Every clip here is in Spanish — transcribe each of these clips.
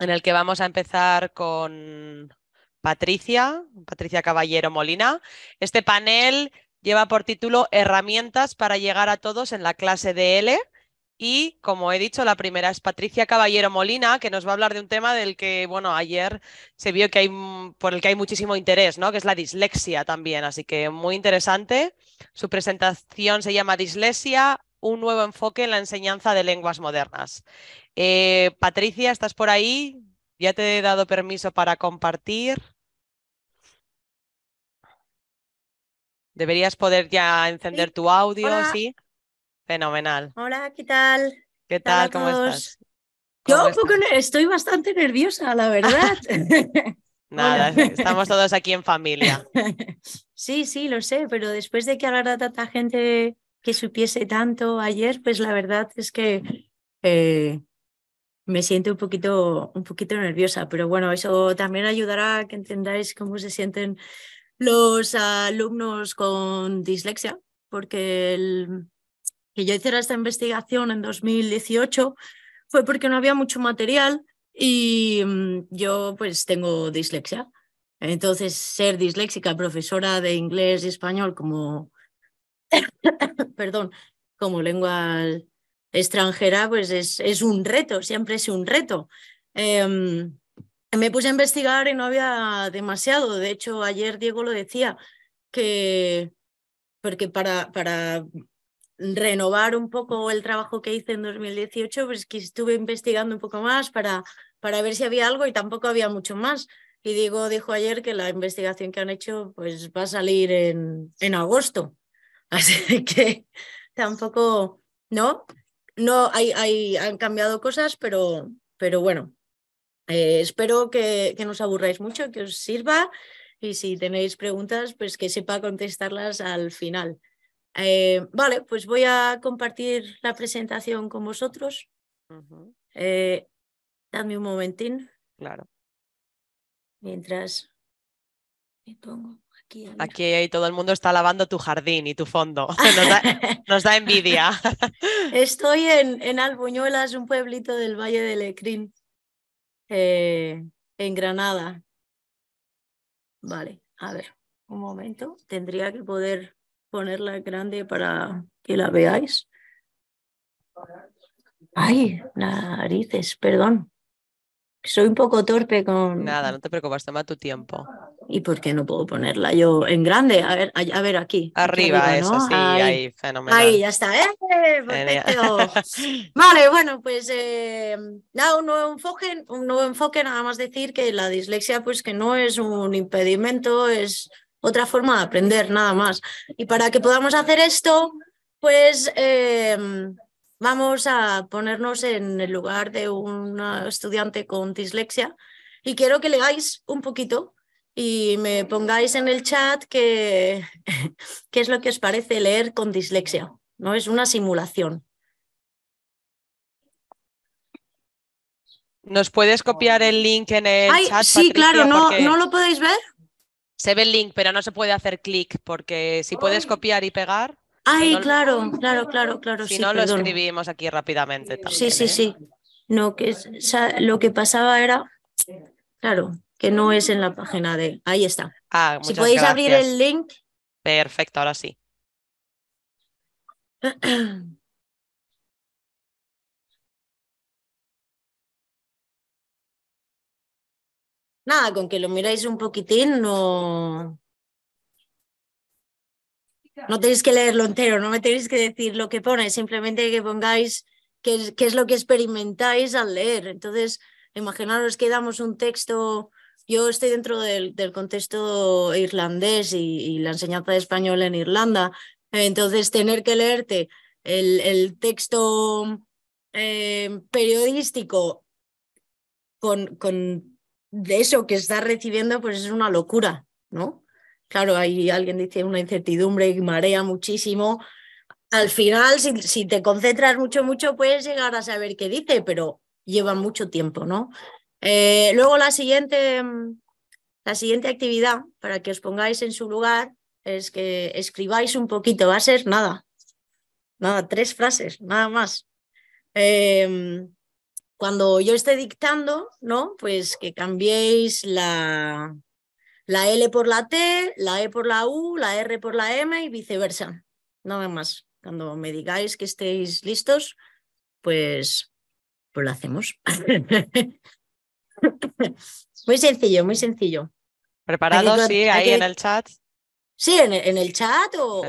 en el que vamos a empezar con Patricia, Patricia Caballero Molina. Este panel lleva por título Herramientas para llegar a todos en la clase de L. Y como he dicho, la primera es Patricia Caballero Molina, que nos va a hablar de un tema del que, bueno, ayer se vio que hay por el que hay muchísimo interés, ¿no? Que es la dislexia también. Así que muy interesante. Su presentación se llama Dislexia, un nuevo enfoque en la enseñanza de lenguas modernas. Eh, Patricia, ¿estás por ahí? Ya te he dado permiso para compartir. Deberías poder ya encender tu audio, ¿sí? Fenomenal. Hola, ¿qué tal? ¿Qué tal? ¿Cómo estás? Yo estoy bastante nerviosa, la verdad. Nada, estamos todos aquí en familia. Sí, sí, lo sé, pero después de que la tanta gente que supiese tanto ayer, pues la verdad es que eh, me siento un poquito, un poquito nerviosa, pero bueno, eso también ayudará a que entendáis cómo se sienten los alumnos con dislexia, porque que yo hiciera esta investigación en 2018 fue porque no había mucho material y mm, yo pues tengo dislexia. Entonces, ser disléxica, profesora de inglés y español como, perdón, como lengua extranjera, pues es, un reto, siempre es un reto. Em, me puse a investigar y no había demasiado. De hecho, ayer Diego lo decía, que porque para, para renovar un poco el trabajo que hice en 2018, pues que estuve investigando un poco más para, para ver si había algo y tampoco había mucho más. Y Diego dijo ayer que la investigación que han hecho pues va a salir en agosto. Así que tampoco, ¿no? No, hay, hay, han cambiado cosas, pero, pero bueno, eh, espero que, que no os aburráis mucho, que os sirva y si tenéis preguntas, pues que sepa contestarlas al final. Eh, vale, pues voy a compartir la presentación con vosotros. Eh, dadme un momentín. Claro. Mientras me pongo. Aquí, todo el mundo está lavando tu jardín y tu fondo. Nos da, envidia. Estoy en, en, Albuñuelas, un pueblito del Valle de Lecrín, eh, en Granada. Vale, a ver, un momento. Tendría que poder ponerla grande para que la veáis. Ay, narices, perdón soy un poco torpe con... Nada, no te preocupes, toma tu tiempo. ¿Y por qué no puedo ponerla yo en grande? A ver, a, ver aquí. Arriba, eso sí, ahí, fenomenal. Ahí, ya está, ¿eh? vale, bueno, pues eh, nada, un nuevo, enfoque, un enfoque, nada más decir que la dislexia, pues que no es un impedimento, es otra forma de aprender, nada más. Y para que podamos hacer esto, pues... Eh, Vamos a ponernos en el lugar de un estudiante con dislexia y quiero que leáis un poquito y me pongáis en el chat qué es lo que os parece leer con dislexia. No es una simulación. ¿Nos puedes copiar el link en el chat, chat? Sí, claro, ¿no lo podéis ver? Se ve el link, pero no se puede hacer clic, porque si puedes copiar y pegar. Ay, claro, claro, claro, claro. Si no, lo escribimos aquí rápidamente. sí, sí, ¿eh? sí. No, que, lo que pasaba era, claro, que no es en la página de... Ahí está. Ah, si podéis abrir el link. Perfecto, ahora sí. Nada, con que lo miráis un poquitín, no, no tenéis que leerlo entero, no me tenéis que decir lo que pone, simplemente que pongáis qué es, lo que experimentáis al leer. Entonces, imaginaros que damos un texto, yo estoy dentro del, contexto irlandés y, la enseñanza de español en Irlanda, entonces tener que leerte el, texto eh, periodístico con, de eso que estás recibiendo, pues es una locura, ¿no? claro, ahí alguien dice una incertidumbre y marea muchísimo. Al final, si, te concentras mucho, mucho, puedes llegar a saber qué dice, pero lleva mucho tiempo, ¿no? Eh, luego la siguiente, mm, la siguiente actividad, para que os pongáis en su lugar, es que escribáis un poquito, va a ser nada, nada, tres frases, nada más. Em, cuando yo esté dictando, ¿no? Pues que cambiéis la, la L por la T, la E por la U, la R por la M y viceversa. Nada más. Cuando me digáis que estéis listos, pues, pues lo hacemos. muy sencillo, muy sencillo. ¿Preparados? Sí, ahí en el chat. Sí, en, el chat o,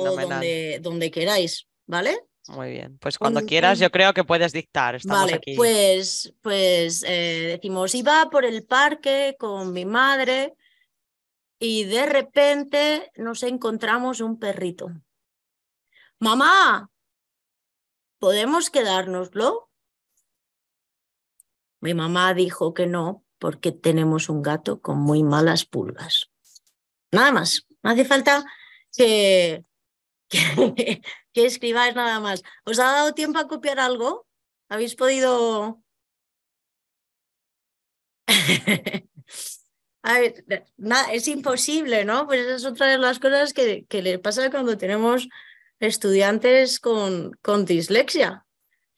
donde, queráis, ¿vale? Muy bien, pues cuando quieras yo creo que puedes dictar. Estamos vale, aquí. pues, pues eh, decimos, iba por el parque con mi madre y de repente nos encontramos un perrito. Mamá, ¿podemos quedárnoslo? Mi mamá dijo que no porque tenemos un gato con muy malas pulgas. Nada más, no hace falta que, que, que escribáis nada más. ¿Os ha dado tiempo a copiar algo? ¿Habéis podido es imposible, ¿no? Pues esa es otra de las cosas que, que le pasa cuando tenemos estudiantes con, con dislexia.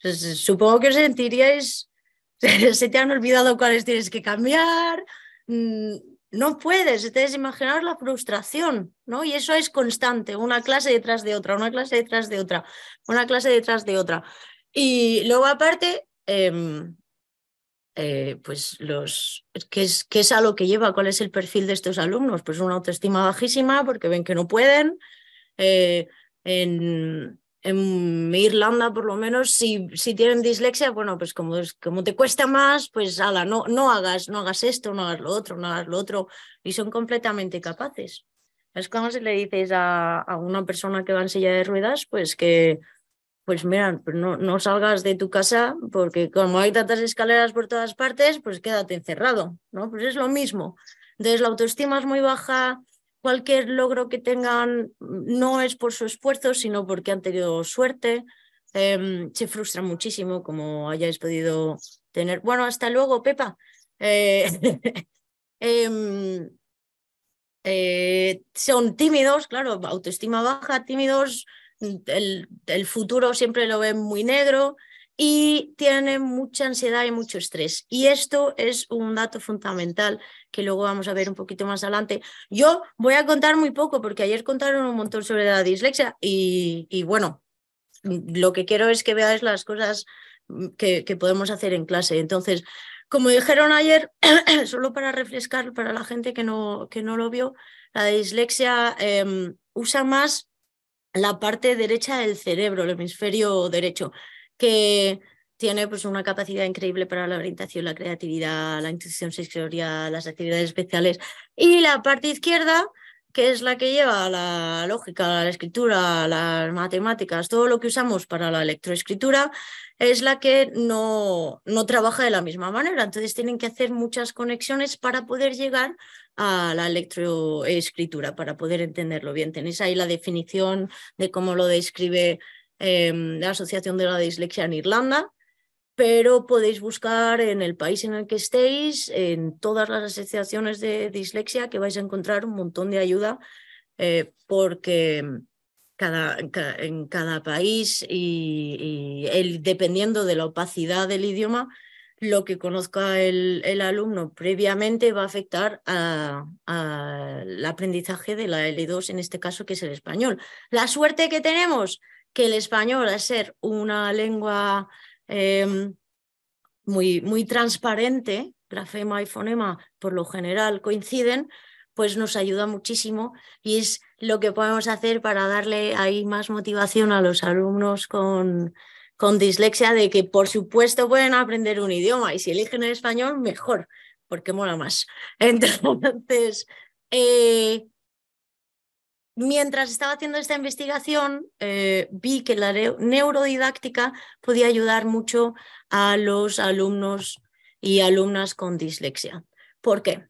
Pues, eh, supongo que os sentiríais, se te han olvidado cuáles tienes que cambiar, mm, no puedes, entonces imaginar la frustración, ¿no? Y eso es constante, una clase detrás de otra, una clase detrás de otra, una clase detrás de otra. Y luego aparte, em, eh, pues los, ¿qué es, ¿qué es a lo que lleva? ¿Cuál es el perfil de estos alumnos? Pues una autoestima bajísima porque ven que no pueden. Eh, en, Irlanda, por lo menos, si, si tienen dislexia, bueno, pues como, como te cuesta más, pues ala, no, no, hagas, no hagas esto, no hagas lo otro, no hagas lo otro. Y son completamente capaces. Es como si le dices a, a una persona que va en silla de ruedas, pues que pues mira, pues no, salgas de tu casa porque como hay tantas escaleras por todas partes, pues quédate encerrado, ¿no? Pues es lo mismo. Entonces la autoestima es muy baja, cualquier logro que tengan no es por su esfuerzo, sino porque han tenido suerte, em, se frustran muchísimo, como hayáis podido tener. Bueno, hasta luego, Pepa. Eh, em, eh, son tímidos, claro, autoestima baja, tímidos, el, futuro siempre lo ven muy negro y tiene mucha ansiedad y mucho estrés. Y esto es un dato fundamental que luego vamos a ver un poquito más adelante. Yo voy a contar muy poco porque ayer contaron un montón sobre la dislexia y, bueno, lo que quiero es que veáis las cosas mm, que, que podemos hacer en clase. Entonces, como dijeron ayer, solo para refrescar para la gente que no, que no lo vio, la dislexia em, usa más la parte derecha del cerebro, el hemisferio derecho, que tiene pues, una capacidad increíble para la orientación, la creatividad, la intuición sensorial, las actividades especiales. Y la parte izquierda, que es la que lleva la lógica, la escritura, las matemáticas, todo lo que usamos para la electroescritura, es la que no, no trabaja de la misma manera. Entonces tienen que hacer muchas conexiones para poder llegar a la electroescritura, para poder entenderlo bien. Tenéis ahí la definición de cómo lo describe em, la Asociación de la Dislexia en Irlanda pero podéis buscar en el país en el que estéis, en todas las asociaciones de dislexia, que vais a encontrar un montón de ayuda, eh, porque cada, en cada país y, el, dependiendo de la opacidad del idioma, lo que conozca el, alumno previamente va a afectar al aprendizaje de la L2, en este caso que es el español. La suerte que tenemos, que el español, al ser una lengua Em, muy, muy transparente, grafema y fonema por lo general coinciden, pues nos ayuda muchísimo y es lo que podemos hacer para darle ahí más motivación a los alumnos con, con dislexia de que por supuesto pueden aprender un idioma y si eligen el español, mejor, porque mola más. Entonces, eh, mientras estaba haciendo esta investigación, eh, vi que la neurodidáctica podía ayudar mucho a los alumnos y alumnas con dislexia. ¿Por qué?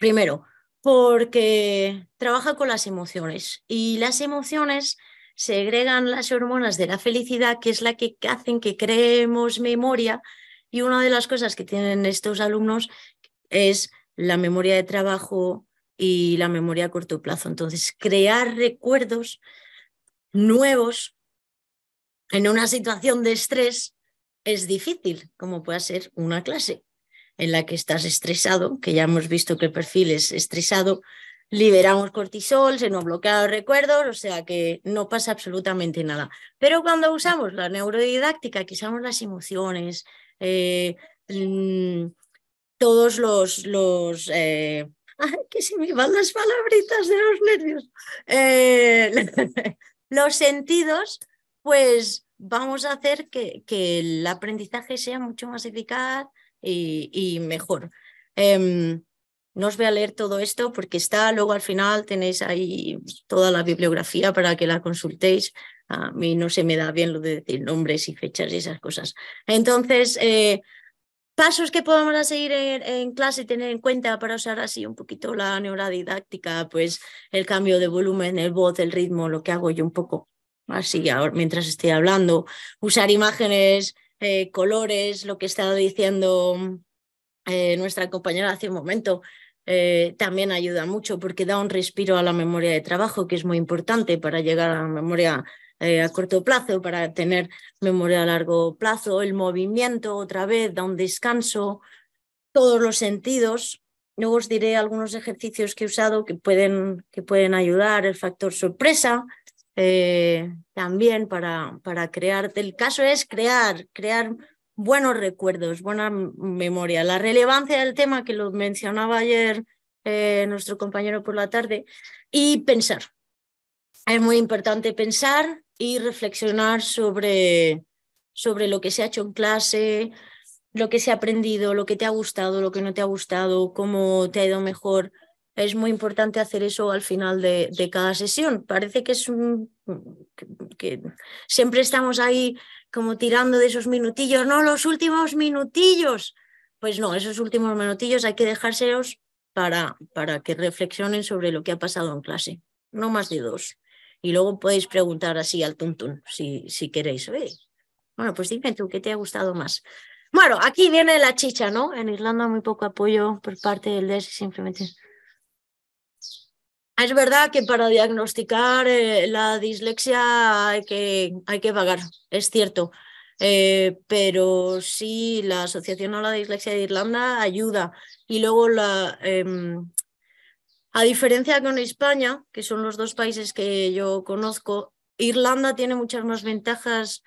Primero, porque trabaja con las emociones y las emociones segregan las hormonas de la felicidad, que es la que hacen que creemos memoria. Y una de las cosas que tienen estos alumnos es la memoria de trabajo, y la memoria a corto plazo. Entonces, crear recuerdos nuevos en una situación de estrés es difícil, como puede ser una clase en la que estás estresado, que ya hemos visto que el perfil es estresado, liberamos cortisol, se nos bloquean los recuerdos, o sea que no pasa absolutamente nada. Pero cuando usamos la neurodidáctica, que usamos las emociones, eh, mm, todos los, los eh, ay, que se me van las palabritas de los nervios. Eh, los sentidos, pues vamos a hacer que, que, el aprendizaje sea mucho más eficaz y, mejor. Em, no os voy a leer todo esto porque está luego al final, tenéis ahí toda la bibliografía para que la consultéis. A mí no se me da bien lo de decir nombres y fechas y esas cosas. Entonces, eh, pasos que podamos seguir en, clase clase tener en cuenta para usar así un poquito la neurodidáctica, pues el cambio de volumen, el voz, el ritmo, lo que hago yo un poco así ahora, mientras estoy hablando, usar imágenes, eh, colores, lo que estaba diciendo eh, nuestra compañera hace un momento. Eh, también ayuda mucho porque da un respiro a la memoria de trabajo, que es muy importante para llegar a la memoria eh, a corto plazo, para tener memoria a largo plazo, el movimiento otra vez, da un descanso, todos los sentidos. Luego os diré algunos ejercicios que he usado que pueden, que pueden ayudar, el factor sorpresa, eh, también para, para crear. El caso es crear, crear buenos recuerdos, buena memoria. La relevancia del tema que lo mencionaba ayer eh, nuestro compañero por la tarde y pensar. Es muy importante pensar, y reflexionar sobre, sobre lo que se ha hecho en clase, lo que se ha aprendido, lo que te ha gustado, lo que no te ha gustado, cómo te ha ido mejor. Es muy importante hacer eso al final de, cada sesión. Parece que es un. Que, siempre estamos ahí como tirando de esos minutillos, no, los últimos minutillos. Pues no, esos últimos minutillos hay que dejárselos para, para que reflexionen sobre lo que ha pasado en clase. No más de dos. Y luego podéis preguntar así al tuntún, si, si queréis. bueno, pues dime tú, ¿qué te ha gustado más? Bueno, aquí viene la chicha, ¿no? En Irlanda muy poco apoyo por parte del DES, simplemente. Ah, es verdad que para diagnosticar eh, la dislexia hay que, hay que vagar, es cierto. Eh, pero sí, la Asociación a la Dislexia de Irlanda ayuda. Y luego la, em, a diferencia con España, que son los dos países que yo conozco, Irlanda tiene muchas más ventajas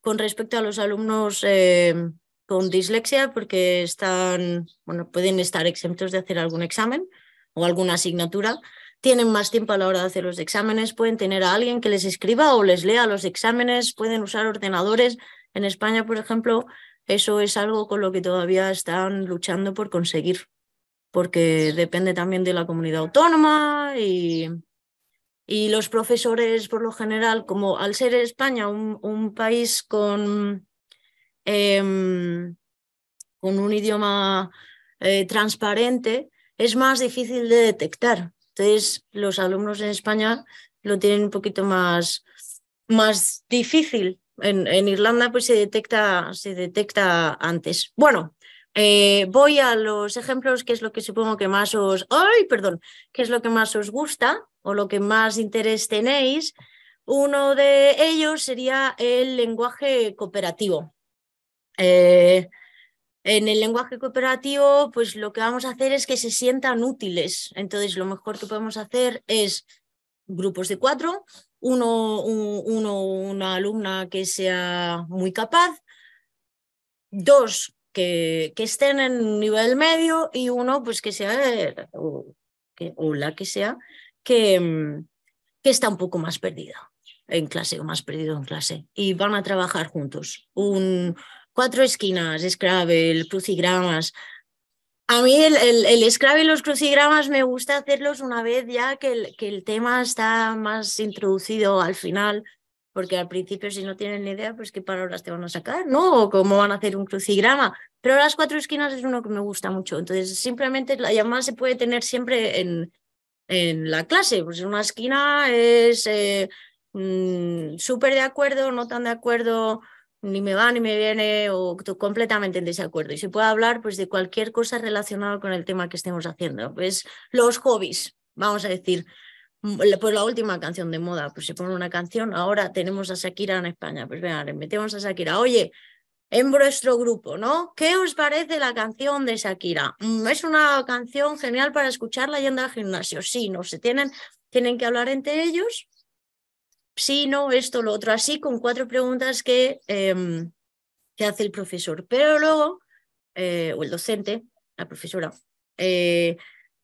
con respecto a los alumnos eh, con dislexia porque están, bueno, pueden estar exentos de hacer algún examen o alguna asignatura, tienen más tiempo a la hora de hacer los exámenes, pueden tener a alguien que les escriba o les lea los exámenes, pueden usar ordenadores. En España, por ejemplo, eso es algo con lo que todavía están luchando por conseguir porque depende también de la comunidad autónoma y, y los profesores, por lo general, como al ser España un, país con, em, con un idioma eh, transparente, es más difícil de detectar. Entonces, los alumnos en España lo tienen un poquito más, más difícil. En, en Irlanda pues se detecta, se detecta antes. Bueno, eh, voy a los ejemplos, que es lo que supongo que más os. ¡Ay, perdón! qué es lo que más os gusta o lo que más interés tenéis? Uno de ellos sería el lenguaje cooperativo. Eh, en el lenguaje cooperativo, pues lo que vamos a hacer es que se sientan útiles. Entonces, lo mejor que podemos hacer es grupos de cuatro, uno una alumna que sea muy capaz, dos que, estén en nivel medio y uno pues que sea, o, o la que sea, mm, que, está un poco más perdido en clase o más perdido en clase. Y van a trabajar juntos. Un, cuatro esquinas, Scrabble, crucigramas. A mí el, el, Scrabble y los crucigramas me gusta hacerlos una vez ya que que el tema está más introducido al final porque al principio si no tienen ni idea, pues qué palabras te van a sacar, ¿no? O cómo van a hacer un crucigrama. Pero las cuatro esquinas es uno que me gusta mucho. Entonces, simplemente la llamada se puede tener siempre en, la clase. Pues una esquina es eh, mm, súper de acuerdo, no tan de acuerdo, ni me va ni me viene, o completamente en desacuerdo. Y se puede hablar pues, de cualquier cosa relacionada con el tema que estemos haciendo. Pues los hobbies, vamos a decir. Mm, pues la última canción de moda, pues se pone una canción, ahora tenemos a Shakira en España, pues venga, le metemos a Shakira, oye, en vuestro grupo, ¿no? ¿Qué os parece la canción de Shakira? Mm, es una canción genial para escucharla y andar al gimnasio, sí, no, se tienen, tienen que hablar entre ellos, sí, no, esto, lo otro, así, con cuatro preguntas que, em, hace el profesor, pero luego, eh, o el docente, la profesora, eh,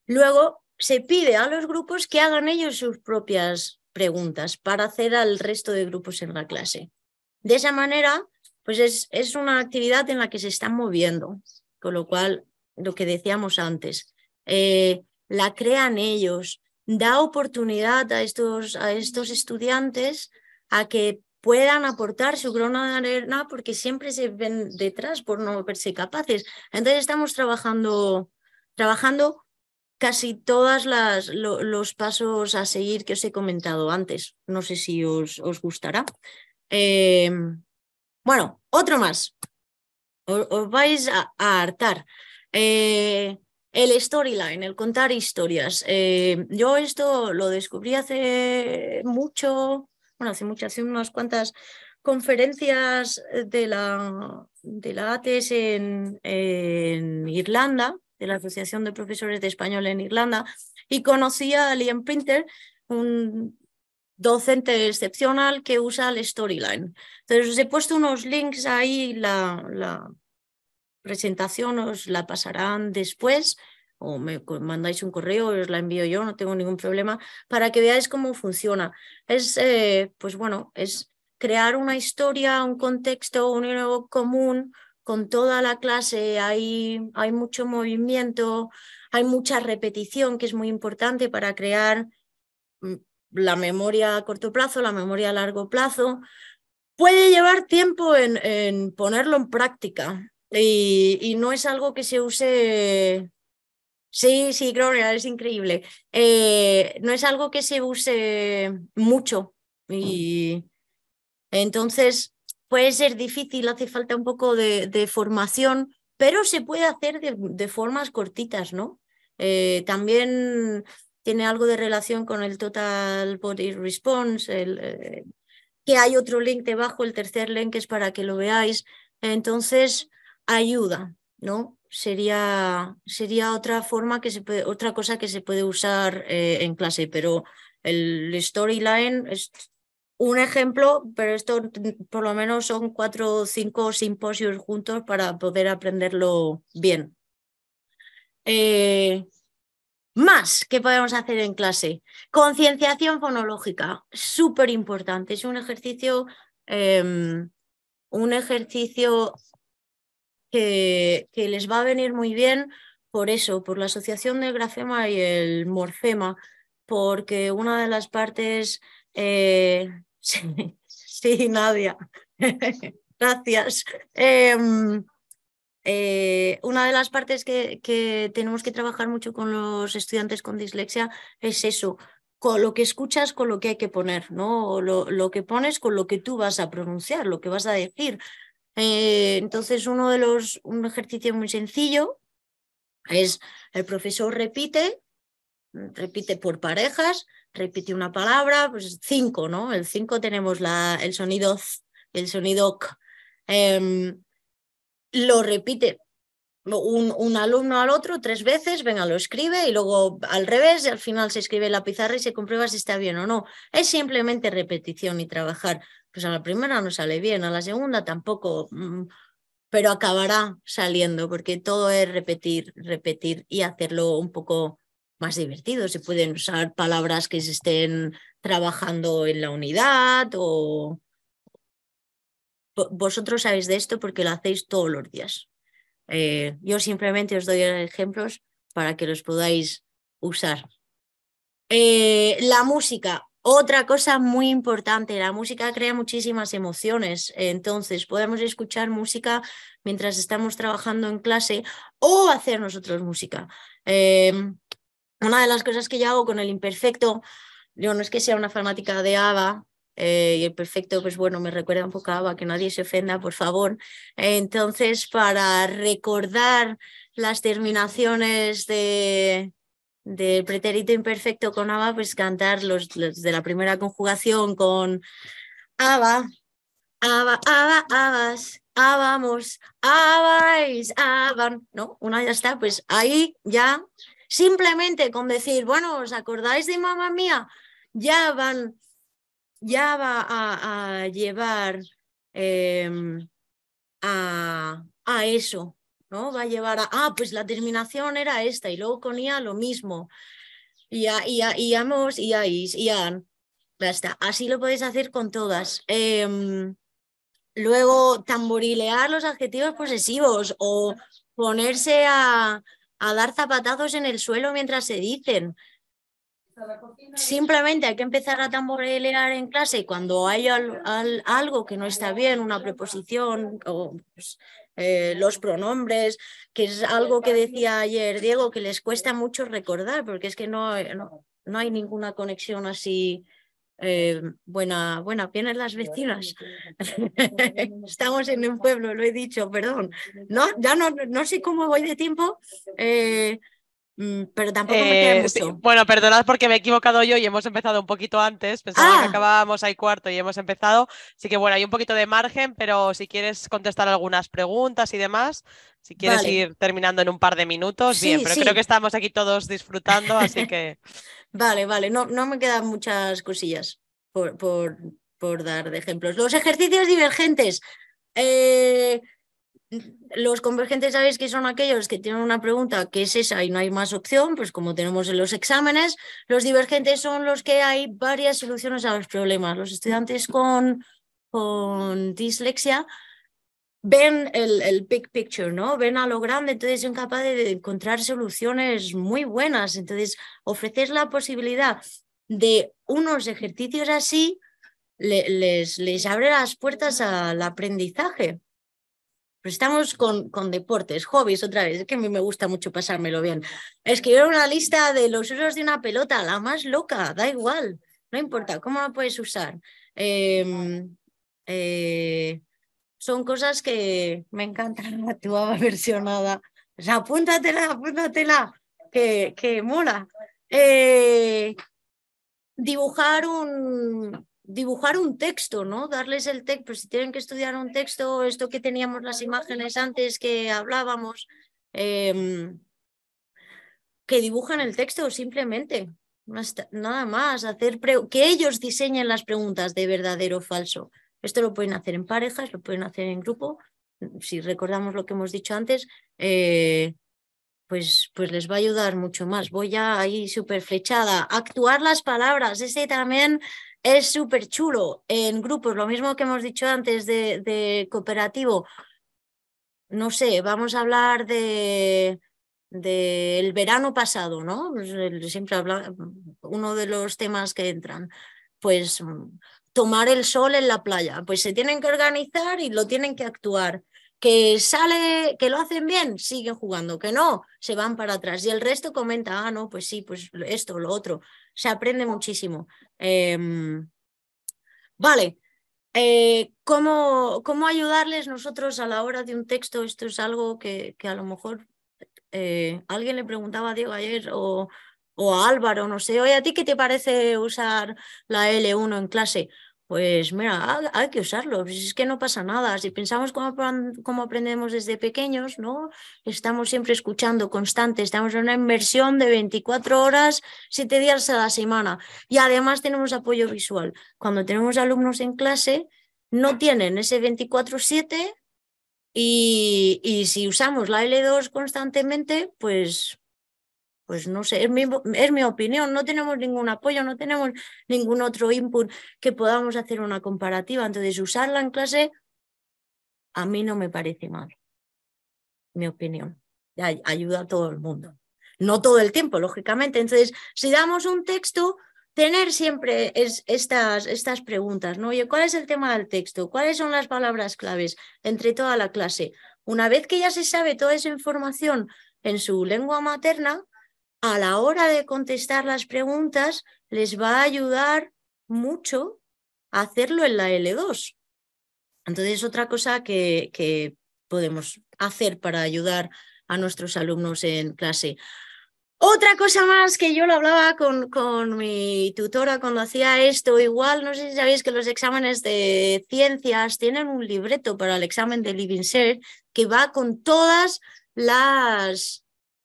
luego se pide a los grupos que hagan ellos sus propias preguntas para hacer al resto de grupos en la clase. De esa manera, pues es, una actividad en la que se están moviendo, con lo cual, lo que decíamos antes, eh, la crean ellos, da oportunidad a estos, a estos estudiantes a que puedan aportar su grano de arena porque siempre se ven detrás por no verse capaces. Entonces estamos trabajando, trabajando casi todos los pasos a seguir que os he comentado antes. No sé si os, gustará. Em, bueno, otro más. Os, vais a, hartar. Eh, el storyline, el contar historias. Eh, yo esto lo descubrí hace mucho, bueno, hace mucho, hace unas cuantas conferencias de la, de la e en Irlanda, de la Asociación de Profesores de Español en Irlanda, y conocí a Liam Printer, un docente excepcional que usa el storyline. Entonces, os he puesto unos links ahí, la, la presentación os la pasarán después o me mandáis un correo, os la envío yo, no tengo ningún problema, para que veáis cómo funciona. Es, eh, pues bueno, es crear una historia, un contexto, un nuevo común, con toda la clase, hay, hay mucho movimiento, hay mucha repetición que es muy importante para crear mm, la memoria a corto plazo, la memoria a largo plazo. Puede llevar tiempo en, ponerlo en práctica y, no es algo que se use. Sí, sí, que es increíble. Eh, no es algo que se use mucho. Mm. Y entonces puede ser difícil, hace falta un poco de, formación, pero se puede hacer de, formas cortitas, ¿no? Eh, también tiene algo de relación con el Total Body Response, el, eh, que hay otro link debajo, el tercer link que es para que lo veáis. Entonces, ayuda, ¿no? Sería, sería otra forma que se otra cosa que se puede usar eh, en clase, pero el storyline es un ejemplo, pero esto por lo menos son cuatro o cinco simposios juntos para poder aprenderlo bien. Eh, más que podemos hacer en clase. Concienciación fonológica, súper importante. Es un ejercicio, em, un ejercicio que, les va a venir muy bien por eso, por la asociación del grafema y el morfema, porque una de las partes eh, Sí, sí Nadia. Gracias. Em, eh, una de las partes que, tenemos que trabajar mucho con los estudiantes con dislexia es eso, con lo que escuchas, con lo que hay que poner, ¿no? Lo, que pones con lo que tú vas a pronunciar, lo que vas a decir. Eh, entonces, uno de los, un ejercicio muy sencillo es el profesor repite repite por parejas, repite una palabra, pues cinco, ¿no? El cinco tenemos la, el sonido el sonido em, lo repite un, alumno al otro tres veces, venga, lo escribe y luego al revés, al final se escribe en la pizarra y se comprueba si está bien o no. Es simplemente repetición y trabajar. Pues a la primera no sale bien, a la segunda tampoco, mm, pero acabará saliendo porque todo es repetir, repetir y hacerlo un poco más divertido. Se pueden usar palabras que se estén trabajando en la unidad o... Vosotros sabéis de esto porque lo hacéis todos los días. Eh, yo simplemente os doy ejemplos para que los podáis usar. Eh, la música, otra cosa muy importante, la música crea muchísimas emociones, entonces podemos escuchar música mientras estamos trabajando en clase o hacer nosotros música. Eh, una de las cosas que yo hago con el imperfecto, yo no es que sea una fanática de Ava eh, y el perfecto, pues bueno, me recuerda un poco a ABBA, que nadie se ofenda, por favor. Entonces, para recordar las terminaciones del pretérito imperfecto con Ava pues cantar los, de la primera conjugación con ABBA, ABBA, ABBA, Abas, ABAMOS, ABBAIS, Aban, ¿no? Una ya está, pues ahí ya Simplemente con decir, bueno, ¿os acordáis de mamá mía? Ya van, ya va a, llevar em, a, eso, ¿no? Va a llevar a, ah, pues la terminación era esta, y luego con lo mismo. Y y IAMOS, y y Ya Basta, Así lo podéis hacer con todas. Em, luego, tamborilear los adjetivos posesivos o ponerse a, a dar zapatazos en el suelo mientras se dicen. Simplemente hay que empezar a tamborilear en clase cuando hay algo que no está bien, una preposición o pues, eh, los pronombres, que es algo que decía ayer Diego, que les cuesta mucho recordar porque es que no, no hay ninguna conexión así eh, buena, buena, vienen las vecinas. Estamos en un pueblo, lo he dicho, perdón. No, ya no, no sé cómo voy de tiempo. Eh, Mm, pero tampoco me queda eh, mucho. Bueno, perdonad porque me he equivocado yo y hemos empezado un poquito antes, pensaba que ah. acabábamos ahí cuarto y hemos empezado. Así que bueno, hay un poquito de margen, pero si quieres contestar algunas preguntas y demás, si quieres ir terminando en un par de minutos, bien, pero creo que estamos aquí todos disfrutando, así que... vale, vale, no, me quedan muchas cosillas por, dar de ejemplos. Los ejercicios divergentes. Eh, los convergentes sabéis que son aquellos que tienen una pregunta que es esa y no hay más opción, pues como tenemos en los exámenes. Los divergentes son los que hay varias soluciones a los problemas. Los estudiantes con, con dislexia ven el, big picture, ¿no? Ven a lo grande, entonces son capaces de encontrar soluciones muy buenas. Entonces, ofrecer la posibilidad de unos ejercicios así les abre las puertas al aprendizaje. Pues estamos con, con deportes, hobbies otra vez, es que a mí me gusta mucho pasármelo bien. Escribir una lista de los usos de una pelota, la más loca, da igual, no importa, ¿cómo la puedes usar? Em, eh, son cosas que me encantan la tuba versionada. O sea, apúntatela, apúntatela, que, que mola. Eh, dibujar un, dibujar un texto, ¿no? Darles el texto, pues si tienen que estudiar un texto, esto que teníamos las imágenes antes que hablábamos, em, que dibujan el texto simplemente, nada más, hacer que ellos diseñen las preguntas de verdadero o falso. Esto lo pueden hacer en parejas, lo pueden hacer en grupo. Si recordamos lo que hemos dicho antes, eh, pues, pues, les va a ayudar mucho más. Voy ya ahí súper flechada. Actuar las palabras, ese también es súper chulo en grupos, lo mismo que hemos dicho antes de, cooperativo. No sé, vamos a hablar de del verano pasado, ¿no? Pues siempre habla, uno de los temas que entran, pues tomar el sol en la playa, pues se tienen que organizar y lo tienen que actuar. Que sale, que lo hacen bien, siguen jugando, que no, se van para atrás. Y el resto comenta, ah, no, pues sí, pues esto, lo otro. Se aprende muchísimo. Em, vale, eh, ¿cómo, ¿cómo, ayudarles nosotros a la hora de un texto? Esto es algo que, a lo mejor eh, alguien le preguntaba a Diego ayer o, o, a Álvaro, no sé, oye, ¿a ti qué te parece usar la L1 en clase? pues mira, hay, que usarlo, pues es que no pasa nada. Si pensamos cómo, aprendemos desde pequeños, ¿no? Estamos siempre escuchando constante, estamos en una inversión de 24 horas, 7 días a la semana y además tenemos apoyo visual. Cuando tenemos alumnos en clase, no tienen ese 24-7 y, y si usamos la L2 constantemente, pues pues no sé, es mi, opinión, no tenemos ningún apoyo, no tenemos ningún otro input que podamos hacer una comparativa. Entonces, usarla en clase a mí no me parece mal, mi opinión. Ayuda a todo el mundo. No todo el tiempo, lógicamente. Entonces, si damos un texto, tener siempre estas, estas preguntas, ¿no? ¿cuál es el tema del texto? ¿Cuáles son las palabras claves entre toda la clase? Una vez que ya se sabe toda esa información en su lengua materna, a la hora de contestar las preguntas les va a ayudar mucho a hacerlo en la L2. Entonces, otra cosa que, podemos hacer para ayudar a nuestros alumnos en clase. Otra cosa más que yo lo hablaba con, con, mi tutora cuando hacía esto, igual no sé si sabéis que los exámenes de ciencias tienen un libreto para el examen de Living Ser que va con todas las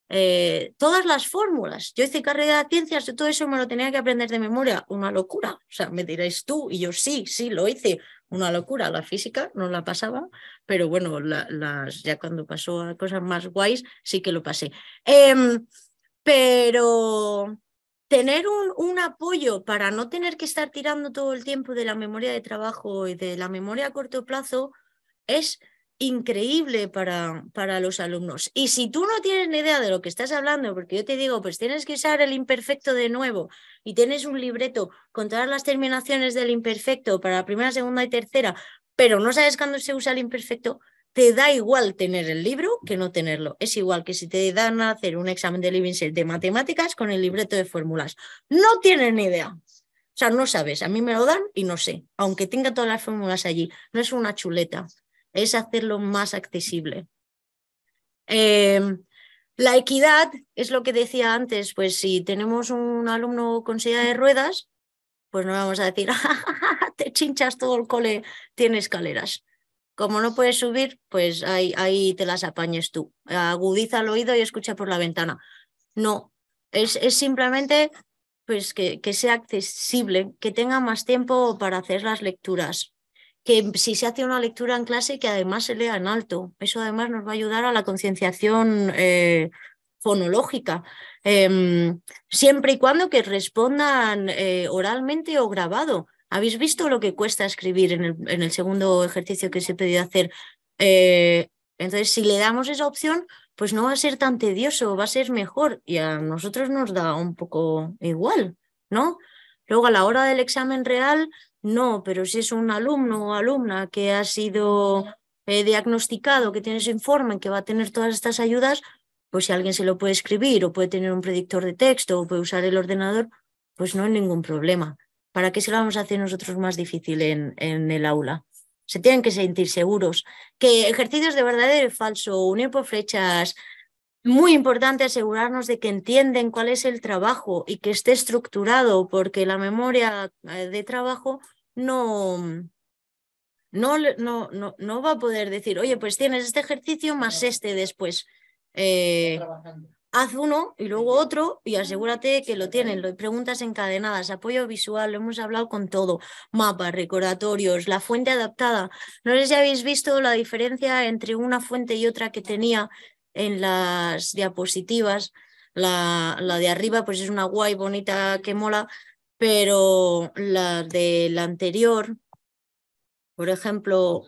eh, todas las fórmulas. Yo hice carrera de ciencias, y todo eso me lo tenía que aprender de memoria, una locura. O sea, me diréis tú y yo sí, sí, lo hice, una locura. La física no la pasaba, pero bueno, las, ya cuando pasó a cosas más guays, sí que lo pasé. Em, pero tener un, apoyo para no tener que estar tirando todo el tiempo de la memoria de trabajo y de la memoria a corto plazo es increíble para, para los alumnos. Y si tú no tienes ni idea de lo que estás hablando, porque yo te digo, pues tienes que usar el imperfecto de nuevo y tienes un libreto con todas las terminaciones del imperfecto para la primera, segunda y tercera, pero no sabes cuándo se usa el imperfecto, te da igual tener el libro que no tenerlo. Es igual que si te dan a hacer un examen de Living de matemáticas con el libreto de fórmulas. No tienes ni idea. O sea, no sabes. A mí me lo dan y no sé. Aunque tenga todas las fórmulas allí, no es una chuleta es hacerlo más accesible. Em, la equidad es lo que decía antes, pues si tenemos un alumno con silla de ruedas, pues no vamos a decir, ah, te chinchas todo el cole, tiene escaleras. Como no puedes subir, pues ahí, ahí te las apañes tú. Agudiza el oído y escucha por la ventana. No, es, es simplemente pues que, que sea accesible, que tenga más tiempo para hacer las lecturas, que si se hace una lectura en clase que además se lea en alto. Eso además nos va a ayudar a la concienciación eh, fonológica, em, siempre y cuando que respondan eh, oralmente o grabado. ¿Habéis visto lo que cuesta escribir en el, segundo ejercicio que se he pedido hacer? Eh, entonces, si le damos esa opción, pues no va a ser tan tedioso, va a ser mejor y a nosotros nos da un poco igual, ¿no? Luego, a la hora del examen real, no, pero si es un alumno o alumna que ha sido eh, diagnosticado, que tiene su informe, que va a tener todas estas ayudas, pues si alguien se lo puede escribir o puede tener un predictor de texto o puede usar el ordenador, pues no hay ningún problema. ¿Para qué se lo vamos a hacer nosotros más difícil en, en el aula? Se tienen que sentir seguros. Que ejercicios de verdadero y falso, unir por flechas, muy importante asegurarnos de que entienden cuál es el trabajo y que esté estructurado, porque la memoria eh, de trabajo no, no, no, no, va a poder decir, oye, pues tienes este ejercicio más este después. Eh, haz uno y luego otro y asegúrate que lo tienen. preguntas encadenadas, apoyo visual, lo hemos hablado con todo, mapas, recordatorios, la fuente adaptada. No sé si habéis visto la diferencia entre una fuente y otra que tenía en las diapositivas. La, la de arriba pues es una guay, bonita, que mola, pero la de la anterior, por ejemplo,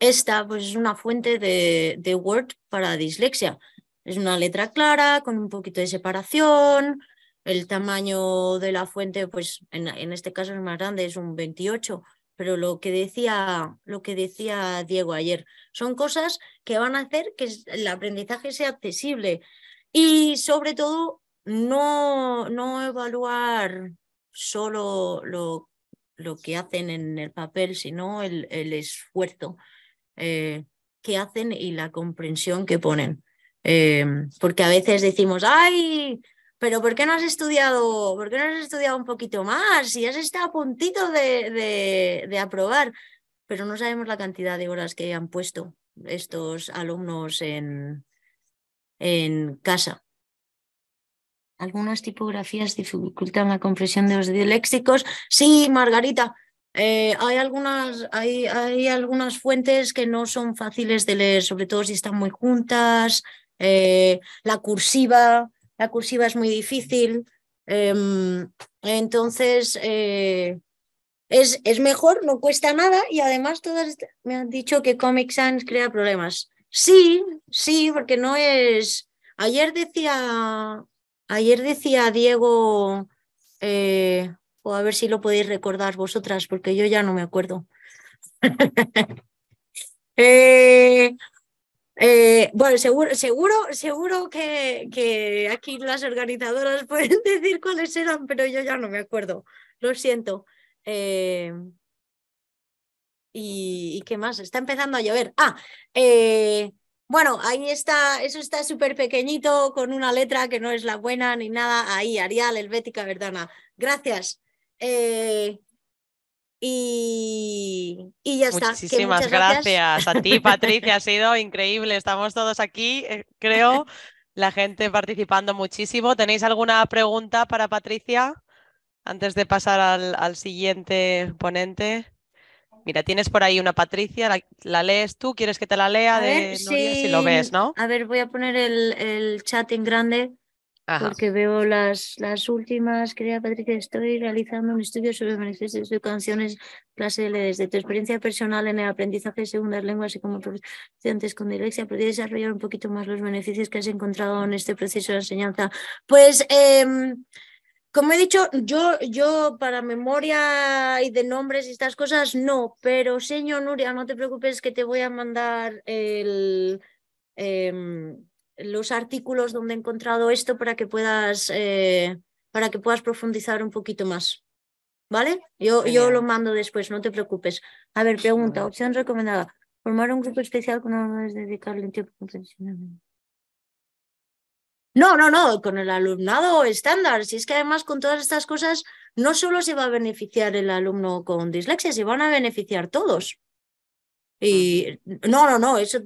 esta pues es una fuente de, Word para dislexia. Es una letra clara con un poquito de separación, el tamaño de la fuente, pues en, este caso es más grande, es un 28, pero lo que decía, lo que decía Diego ayer, son cosas que van a hacer que el aprendizaje sea accesible y sobre todo no evaluar solo lo, que hacen en el papel, sino el, esfuerzo eh, que hacen y la comprensión que ponen. Eh, porque a veces decimos, ay, pero ¿por qué no has estudiado? ¿Por qué no has estudiado un poquito más? Si has estado a puntito de, de, aprobar, pero no sabemos la cantidad de horas que han puesto estos alumnos en, en casa. Algunas tipografías dificultan la comprensión de los léxicos. Sí, Margarita, eh, hay, algunas, hay, hay, algunas fuentes que no son fáciles de leer, sobre todo si están muy juntas. Eh, la cursiva, la cursiva es muy difícil. Em, entonces, eh, es, es, mejor, no cuesta nada y además todas me han dicho que Comic Sans crea problemas. Sí, sí, porque no es... Ayer decía Ayer decía Diego, eh, o a ver si lo podéis recordar vosotras, porque yo ya no me acuerdo. Eh, eh, bueno, seguro, seguro, seguro que, que, aquí las organizadoras pueden decir cuáles eran, pero yo ya no me acuerdo. Lo siento. y, qué más? Está empezando a llover. Ah, eh, bueno, ahí está, eso está súper pequeñito, con una letra que no es la buena ni nada. Ahí, Arial, Helvética Verdana. Gracias. Eh, y, ya está. Muchísimas gracias. a ti, Patricia. ha sido increíble. Estamos todos aquí, eh, creo, la gente participando muchísimo. ¿Tenéis alguna pregunta para Patricia antes de pasar al, al siguiente ponente? Mira, tienes por ahí una Patricia, la, lees tú, ¿quieres que te la lea? de sí. si lo ves, ¿no? A ver, voy a poner el, chat en grande porque veo las, las últimas. Querida Patricia, estoy realizando un estudio sobre beneficios de canciones clase L. Desde tu experiencia personal en el aprendizaje de segundas lenguas y como estudiantes con dilexia. ¿podrías desarrollar un poquito más los beneficios que has encontrado en este proceso de enseñanza? Pues... Em, como he dicho, yo, yo para memoria y de nombres y estas cosas no, pero señor Nuria, no te preocupes que te voy a mandar em, los artículos donde he encontrado esto para que puedas, eh, para que puedas profundizar un poquito más. ¿Vale? Yo, yo lo mando después, no te preocupes. A ver, pregunta, opción recomendada. Formar un grupo especial con una vez dedicarle un tiempo no, no, no, con el alumnado estándar. Si es que además con todas estas cosas no solo se va a beneficiar el alumno con dislexia, se van a beneficiar todos. Y no, no, no, eso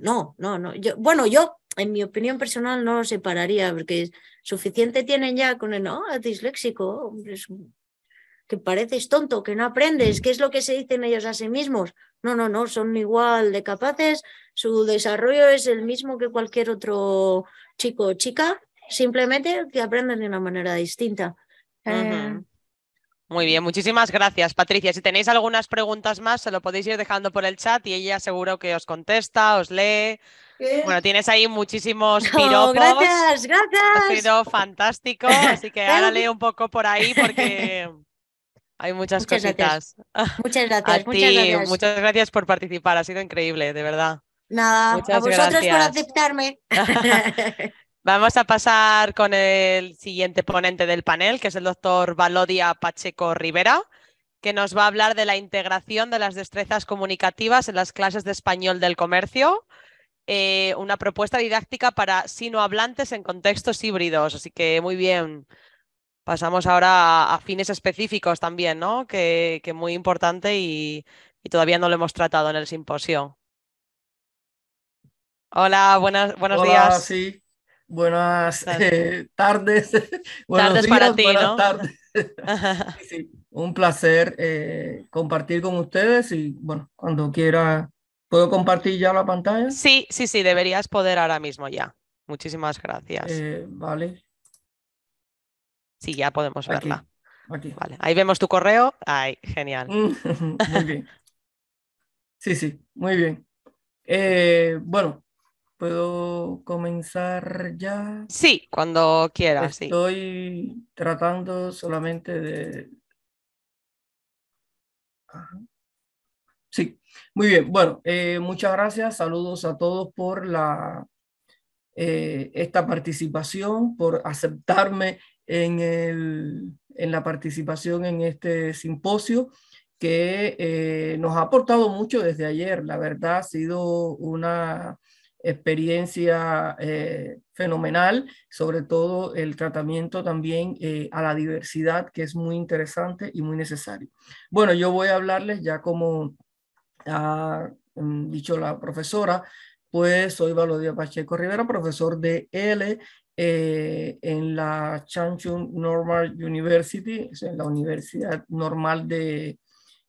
no, no, no. bueno, yo en mi opinión personal no lo separaría porque suficiente tienen ya con el no, ah, disléxico, que pareces tonto, que no aprendes, que es lo que se dicen ellos a sí mismos. No, no, no, son igual de capaces, su desarrollo es el mismo que cualquier otro chico o chica, simplemente que aprenden de una manera distinta. Muy bien, muchísimas gracias, Patricia. Si tenéis algunas preguntas más, se lo podéis ir dejando por el chat y ella seguro que os contesta, os lee. Bueno, tienes ahí muchísimos oh, piropos. gracias, gracias. Ha sido fantástico, así que ahora lee un poco por ahí porque Hay muchas, cositas. Muchas gracias. muchas, gracias. por participar, ha sido increíble, de verdad. Nada, a vosotros por aceptarme. Vamos a pasar con el siguiente ponente del panel, que es el doctor Valodia Pacheco Rivera, que nos va a hablar de la integración de las destrezas comunicativas en las clases de español del comercio, eh, una propuesta didáctica para hablantes en contextos híbridos. Así que muy bien, pasamos ahora a, fines específicos también, ¿no? Que, es muy importante y, todavía no lo hemos tratado en el simposio. Hola, buenas, buenos días. Sí. Buenas eh, tardes. tardes para ti, un placer eh, compartir con ustedes y bueno, cuando quiera, ¿puedo compartir ya la pantalla? Sí, sí, sí, deberías poder ahora mismo ya. Muchísimas gracias. Eh, vale. Sí, ya podemos verla. Ahí vemos tu correo. Ay, genial. muy bien. Sí, sí, muy bien. Eh, bueno, ¿puedo comenzar ya? Sí, cuando quieras. Estoy tratando solamente de... Sí, muy bien. Bueno, eh, muchas gracias. Saludos a todos por la, eh, esta participación, por aceptarme en, el, en la participación en este simposio que eh, nos ha aportado mucho desde ayer. La verdad, ha sido una experiencia eh, fenomenal, sobre todo el tratamiento también eh, a la diversidad, que es muy interesante y muy necesario. Bueno, yo voy a hablarles ya como ha mm, dicho la profesora, pues soy Valodia Pacheco Rivera, profesor de L eh, en la Changchun Normal University, es en la Universidad Normal de,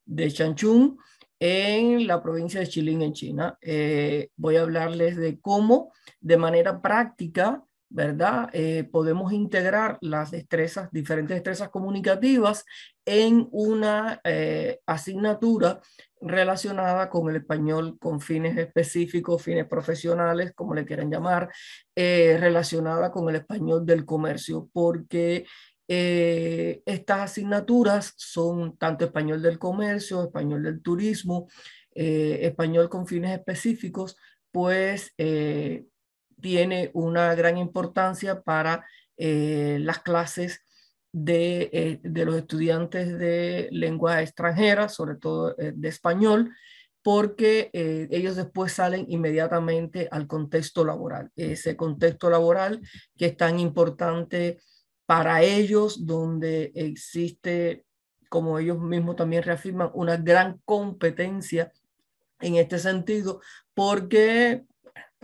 de Changchun, en la provincia de Chilín, en China. Eh, voy a hablarles de cómo, de manera práctica, ¿verdad? Eh, podemos integrar las destrezas, diferentes destrezas comunicativas en una eh, asignatura relacionada con el español con fines específicos, fines profesionales, como le quieran llamar, eh, relacionada con el español del comercio, porque eh, estas asignaturas son tanto español del comercio, español del turismo, español con fines específicos, pues tiene una gran importancia para las clases eh, de, los estudiantes de lengua extranjera, sobre todo eh, de español, porque eh, ellos después salen inmediatamente al contexto laboral, ese contexto laboral que es tan importante para ellos, donde existe, como ellos mismos también reafirman, una gran competencia en este sentido, porque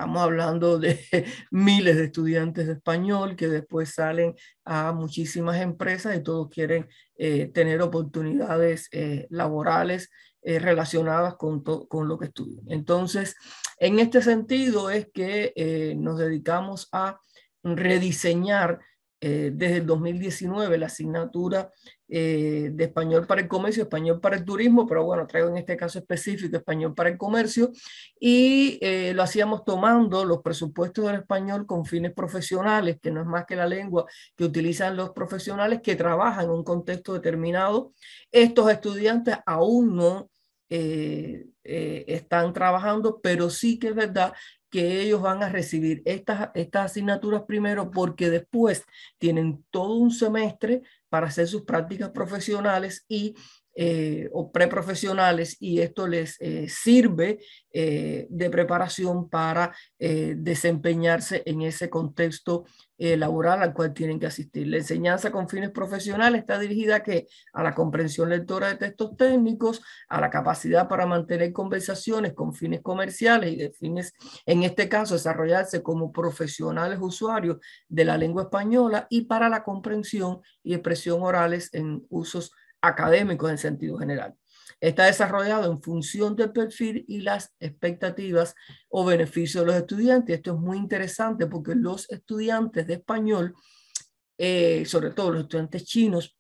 Estamos hablando de miles de estudiantes de español que después salen a muchísimas empresas y todos quieren eh, tener oportunidades eh, laborales eh, relacionadas con, con, lo que estudian. Entonces, en este sentido es que nos dedicamos a rediseñar desde el 2019 la asignatura eh, de español para el comercio, español para el turismo, pero bueno, traigo en este caso específico español para el comercio, y eh, lo hacíamos tomando los presupuestos del español con fines profesionales, que no es más que la lengua que utilizan los profesionales que trabajan en un contexto determinado. Estos estudiantes aún no... Eh, están trabajando, pero sí que es verdad que ellos van a recibir estas, estas asignaturas primero porque después tienen todo un semestre para hacer sus prácticas profesionales y eh, o preprofesionales y esto les eh, sirve eh, de preparación para desempeñarse en ese contexto laboral al cual tienen que asistir. La enseñanza con fines profesionales está dirigida que a la comprensión lectora de textos técnicos, a la capacidad para mantener conversaciones con fines comerciales y de fines, en este caso, desarrollarse como profesionales usuarios de la lengua española y para la comprensión y expresión orales en usos académico en sentido general. Está desarrollado en función del perfil y las expectativas o beneficios de los estudiantes. Esto es muy interesante porque los estudiantes de español, eh, sobre todo los estudiantes chinos,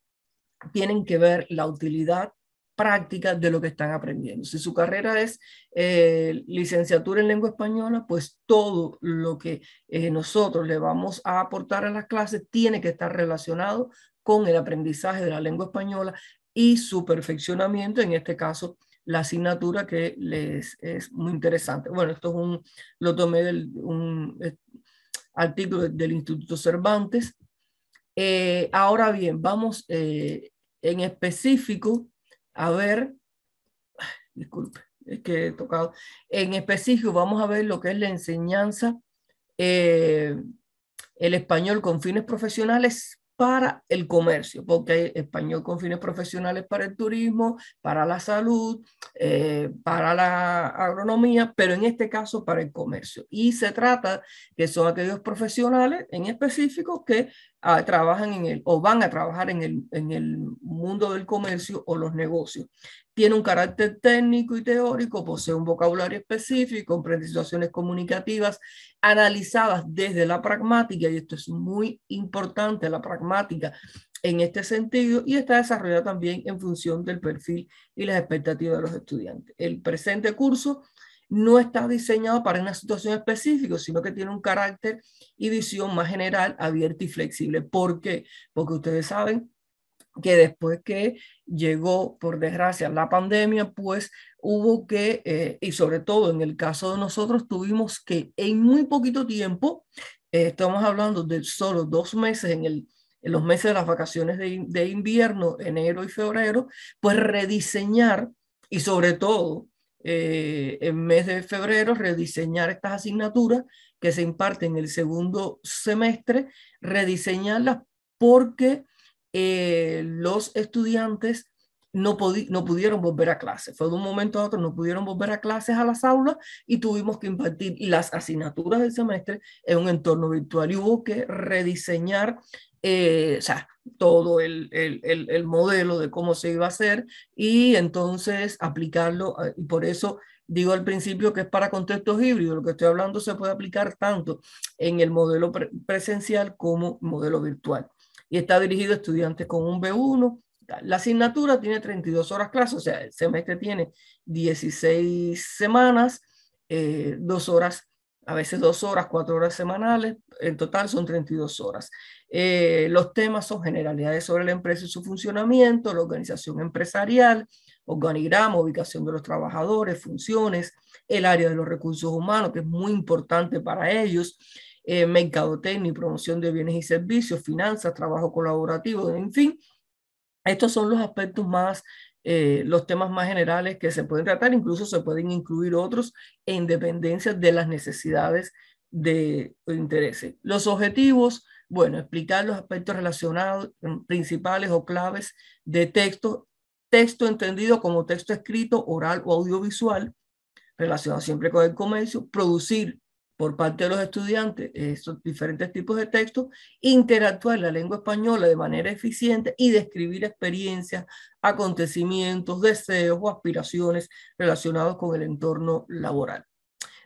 tienen que ver la utilidad práctica de lo que están aprendiendo. Si su carrera es eh, licenciatura en lengua española, pues todo lo que eh, nosotros le vamos a aportar a las clases tiene que estar relacionado con el aprendizaje de la lengua española y su perfeccionamiento, en este caso la asignatura que les es muy interesante. Bueno, esto es un, lo tomé del un, eh, artículo del Instituto Cervantes. Eh, ahora bien, vamos eh, en específico a ver, disculpe, es que he tocado, en específico vamos a ver lo que es la enseñanza, el español con fines profesionales para el comercio, porque español con fines profesionales para el turismo, para la salud, eh, para la agronomía, pero en este caso para el comercio. Y se trata que son aquellos profesionales en específico que trabajan en el o van a trabajar en el, en el mundo del comercio o los negocios. Tiene un carácter técnico y teórico, posee un vocabulario específico, comprende situaciones comunicativas analizadas desde la pragmática, y esto es muy importante, la pragmática en este sentido, y está desarrollada también en función del perfil y las expectativas de los estudiantes. El presente curso no está diseñado para una situación específica, sino que tiene un carácter y visión más general, abierta y flexible. ¿Por qué? Porque ustedes saben que después que llegó, por desgracia, la pandemia, pues hubo que, eh, y sobre todo en el caso de nosotros, tuvimos que en muy poquito tiempo, eh, estamos hablando de solo dos meses en los meses de las vacaciones de, de invierno, enero y febrero, pues rediseñar y sobre todo eh, en mes de febrero rediseñar estas asignaturas que se imparten en el segundo semestre, rediseñarlas porque eh, los estudiantes no, no, pudieron volver a clases. Fue de un momento a otro, no pudieron volver a clases a las aulas y tuvimos que impartir las asignaturas del semestre en un entorno virtual y hubo que rediseñar eh, o sea, todo el, el, el, modelo de cómo se iba a hacer y entonces aplicarlo. Eh, y por eso digo al principio que es para contextos híbridos, lo que estoy hablando se puede aplicar tanto en el modelo presencial como modelo virtual. Y está dirigido a estudiantes con un B1. La asignatura tiene 32 horas clases, o sea, el semestre tiene 16 semanas, eh, dos horas a veces dos horas, cuatro horas semanales, en total son 32 horas. Eh, los temas son generalidades sobre la empresa y su funcionamiento, la organización empresarial, organigrama, ubicación de los trabajadores, funciones, el área de los recursos humanos, que es muy importante para ellos, eh, mercadotecnia y promoción de bienes y servicios, finanzas, trabajo colaborativo, en fin. Estos son los aspectos más eh, los temas más generales que se pueden tratar, incluso se pueden incluir otros en dependencia de las necesidades de intereses. Los objetivos, bueno, explicar los aspectos relacionados, mm, principales o claves de texto, texto entendido como texto escrito, oral o audiovisual, relacionado siempre con el comercio, producir por parte de los estudiantes estos diferentes tipos de textos, interactuar la lengua española de manera eficiente y describir experiencias, acontecimientos, deseos o aspiraciones relacionados con el entorno laboral.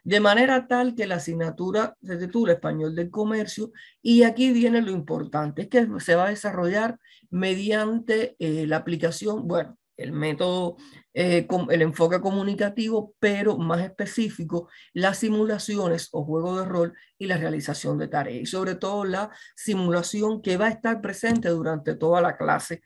De manera tal que la asignatura se titula Español del Comercio y aquí viene lo importante, es que se va a desarrollar mediante eh, la aplicación, bueno, el método eh, el enfoque comunicativo, pero más específico, las simulaciones o juego de rol y la realización de tareas. Y sobre todo la simulación que va a estar presente durante toda la clase,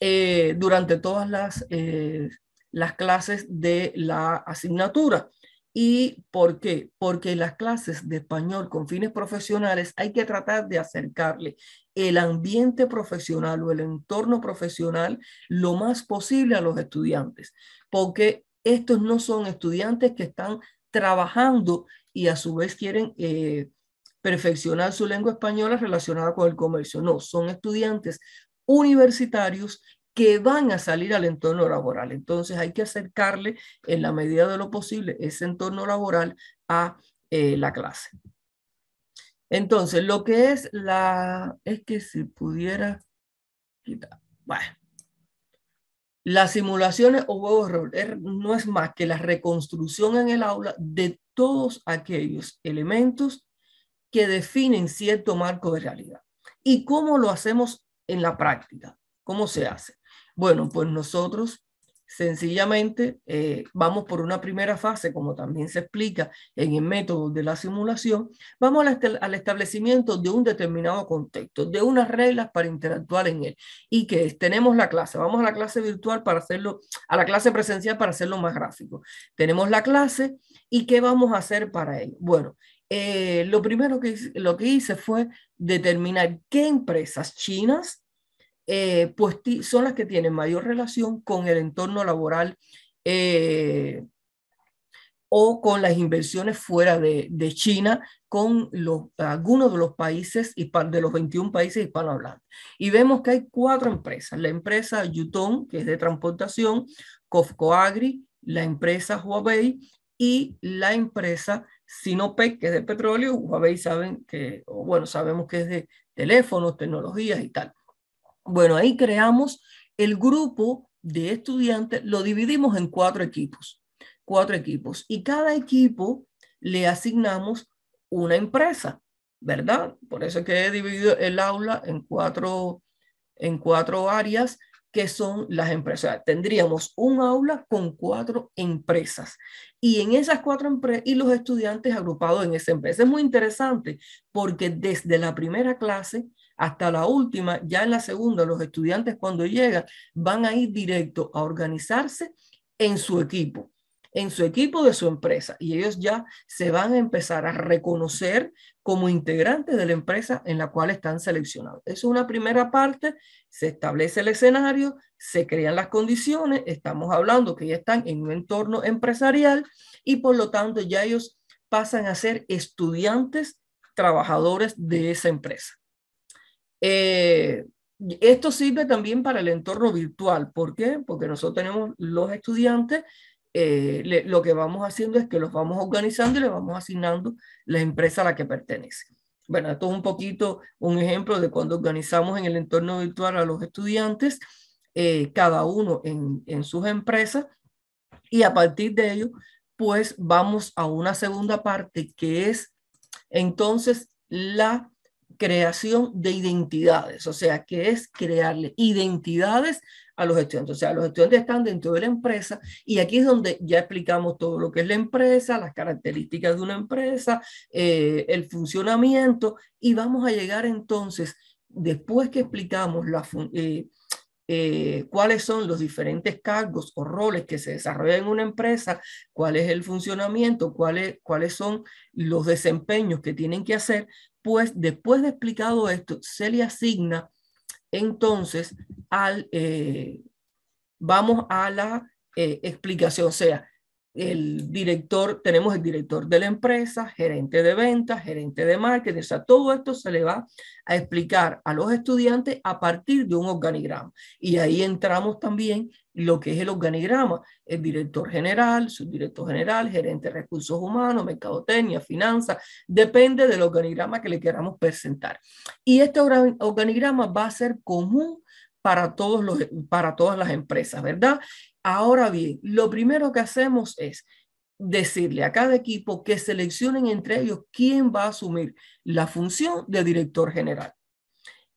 eh, durante todas las, eh, las clases de la asignatura. ¿Y por qué? Porque las clases de español con fines profesionales hay que tratar de acercarle el ambiente profesional o el entorno profesional lo más posible a los estudiantes, porque estos no son estudiantes que están trabajando y a su vez quieren eh, perfeccionar su lengua española relacionada con el comercio. No, son estudiantes universitarios que van a salir al entorno laboral. Entonces hay que acercarle en la medida de lo posible ese entorno laboral a eh, la clase. Entonces, lo que es la, es que si pudiera, bueno, las simulaciones o huevos er, no es más que la reconstrucción en el aula de todos aquellos elementos que definen cierto marco de realidad. ¿Y cómo lo hacemos en la práctica? ¿Cómo se hace? Bueno, pues nosotros Sencillamente eh, vamos por una primera fase, como también se explica en el método de la simulación, vamos al, este-, establecimiento de un determinado contexto, de unas reglas para interactuar en él. Y que tenemos la clase, vamos a la clase virtual para hacerlo, a la clase presencial para hacerlo más gráfico. Tenemos la clase y qué vamos a hacer para ello. Bueno, eh, lo primero que, lo que hice fue determinar qué empresas chinas eh, pues son las que tienen mayor relación con el entorno laboral eh, o con las inversiones fuera de, China, con algunos de los países, de los 21 países hispanohablantes. Y vemos que hay cuatro empresas, la empresa Yutong, que es de transportación, Agri, la empresa Huawei y la empresa Sinopec, que es de petróleo, Huawei saben que, bueno, sabemos que es de teléfonos, tecnologías y tal. Bueno, ahí creamos el grupo de estudiantes, lo dividimos en cuatro equipos, cuatro equipos, y cada equipo le asignamos una empresa, ¿verdad? Por eso es que he dividido el aula en cuatro, en cuatro áreas que son las empresas. Tendríamos un aula con cuatro empresas y en esas cuatro empresas y los estudiantes agrupados en esa empresa. Es muy interesante porque desde la primera clase hasta la última, ya en la segunda, los estudiantes cuando llegan van a ir directo a organizarse en su equipo en su equipo de su empresa y ellos ya se van a empezar a reconocer como integrantes de la empresa en la cual están seleccionados. Esa es una primera parte, se establece el escenario, se crean las condiciones, estamos hablando que ya están en un entorno empresarial y por lo tanto ya ellos pasan a ser estudiantes trabajadores de esa empresa. Eh, esto sirve también para el entorno virtual. ¿Por qué? Porque nosotros tenemos los estudiantes, eh, lo que vamos haciendo es que los vamos organizando y le vamos asignando la empresa a la que pertenece. Bueno, esto es un poquito un ejemplo de cuando organizamos en el entorno virtual a los estudiantes, eh, cada uno en, en sus empresas, y a partir de ello, pues vamos a una segunda parte que es entonces la creación de identidades, o sea, que es crearle identidades a los estudiantes. O sea, los estudiantes están dentro de la empresa y aquí es donde ya explicamos todo lo que es la empresa, las características de una empresa, eh, el funcionamiento y vamos a llegar entonces, después que explicamos eh, eh, cuáles son los diferentes cargos o roles que se desarrollan en una empresa, cuál es el funcionamiento, cuáles son los desempeños que tienen que hacer, después, de explicado esto, se le asigna entonces al, eh, vamos a la eh, explicación, o sea, el director, tenemos el director de la empresa, gerente de ventas, gerente de marketing, o sea, todo esto se le va a explicar a los estudiantes a partir de un organigrama. Y ahí entramos también lo que es el organigrama, el director general, subdirector general, gerente de recursos humanos, mercadotecnia, finanzas, depende del organigrama que le queramos presentar. Y este organigrama va a ser común para, todos los, para todas las empresas, ¿verdad? Ahora bien, lo primero que hacemos es decirle a cada equipo que seleccionen entre ellos quién va a asumir la función de director general.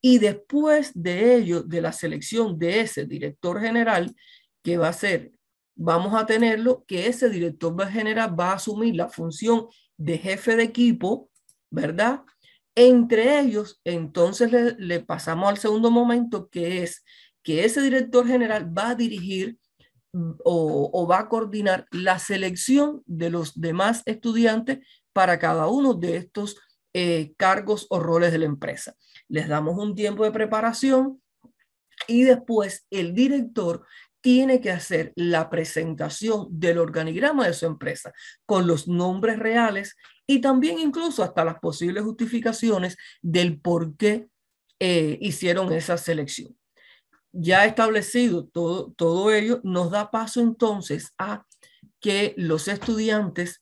Y después de ello, de la selección de ese director general, que va a ser, vamos a tenerlo, que ese director general va a asumir la función de jefe de equipo, ¿verdad? Entre ellos, entonces le, le pasamos al segundo momento, que es que ese director general va a dirigir Mm, o, va a coordinar la selección de los demás estudiantes para cada uno de estos eh, cargos o roles de la empresa. Les damos un tiempo de preparación y después el director tiene que hacer la presentación del organigrama de su empresa con los nombres reales y también incluso hasta las posibles justificaciones del por qué eh, hicieron esa selección ya establecido todo, todo ello, nos da paso entonces a que los estudiantes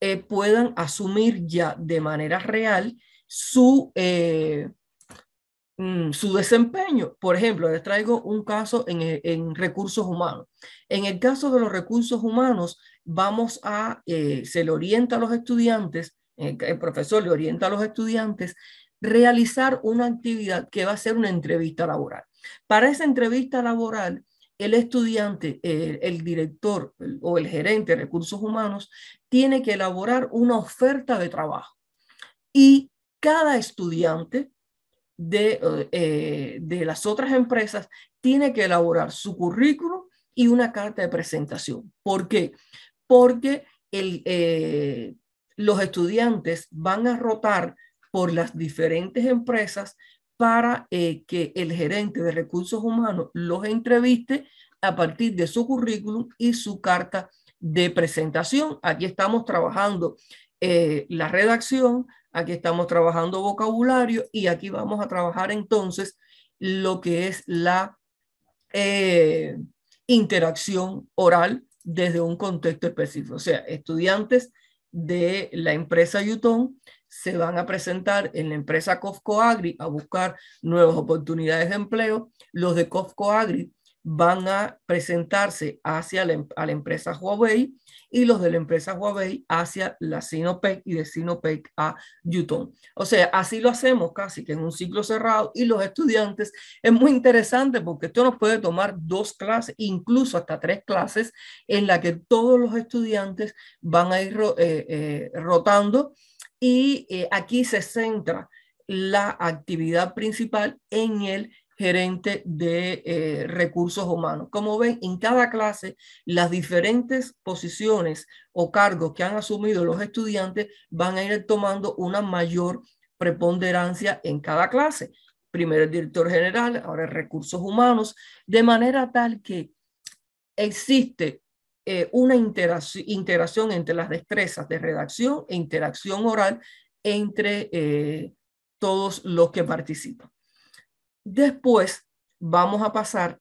eh, puedan asumir ya de manera real su, eh, mm, su desempeño. Por ejemplo, les traigo un caso en, recursos humanos. En el caso de los recursos humanos, vamos a, eh, se le orienta a los estudiantes, el profesor le orienta a los estudiantes realizar una actividad que va a ser una entrevista laboral. Para esa entrevista laboral, el estudiante, el, director o el gerente de recursos humanos tiene que elaborar una oferta de trabajo. Y cada estudiante de, eh, las otras empresas tiene que elaborar su currículum y una carta de presentación. ¿Por qué? Porque eh, los estudiantes van a rotar por las diferentes empresas para eh, que el gerente de recursos humanos los entreviste a partir de su currículum y su carta de presentación. Aquí estamos trabajando eh, la redacción, aquí estamos trabajando vocabulario y aquí vamos a trabajar entonces lo que es la eh, interacción oral desde un contexto específico. O sea, estudiantes de la empresa Yuton se van a presentar en la empresa Cofco Agri a buscar nuevas oportunidades de empleo. Los de Cofco Agri van a presentarse hacia em-, la, empresa Huawei y los de la empresa Huawei hacia la Sinopec y de Sinopec a Yutong. O sea, así lo hacemos casi que en un ciclo cerrado y los estudiantes, es muy interesante porque esto nos puede tomar dos clases, incluso hasta tres clases, en la que todos los estudiantes van a ir eh, eh, rotando y eh, aquí se centra la actividad principal en el gerente de eh, recursos humanos. Como ven, en cada clase, las diferentes posiciones o cargos que han asumido los estudiantes van a ir tomando una mayor preponderancia en cada clase. Primero el director general, ahora recursos humanos, de manera tal que existe eh, una integración entre las destrezas de redacción e interacción oral entre eh, todos los que participan. Después vamos a pasar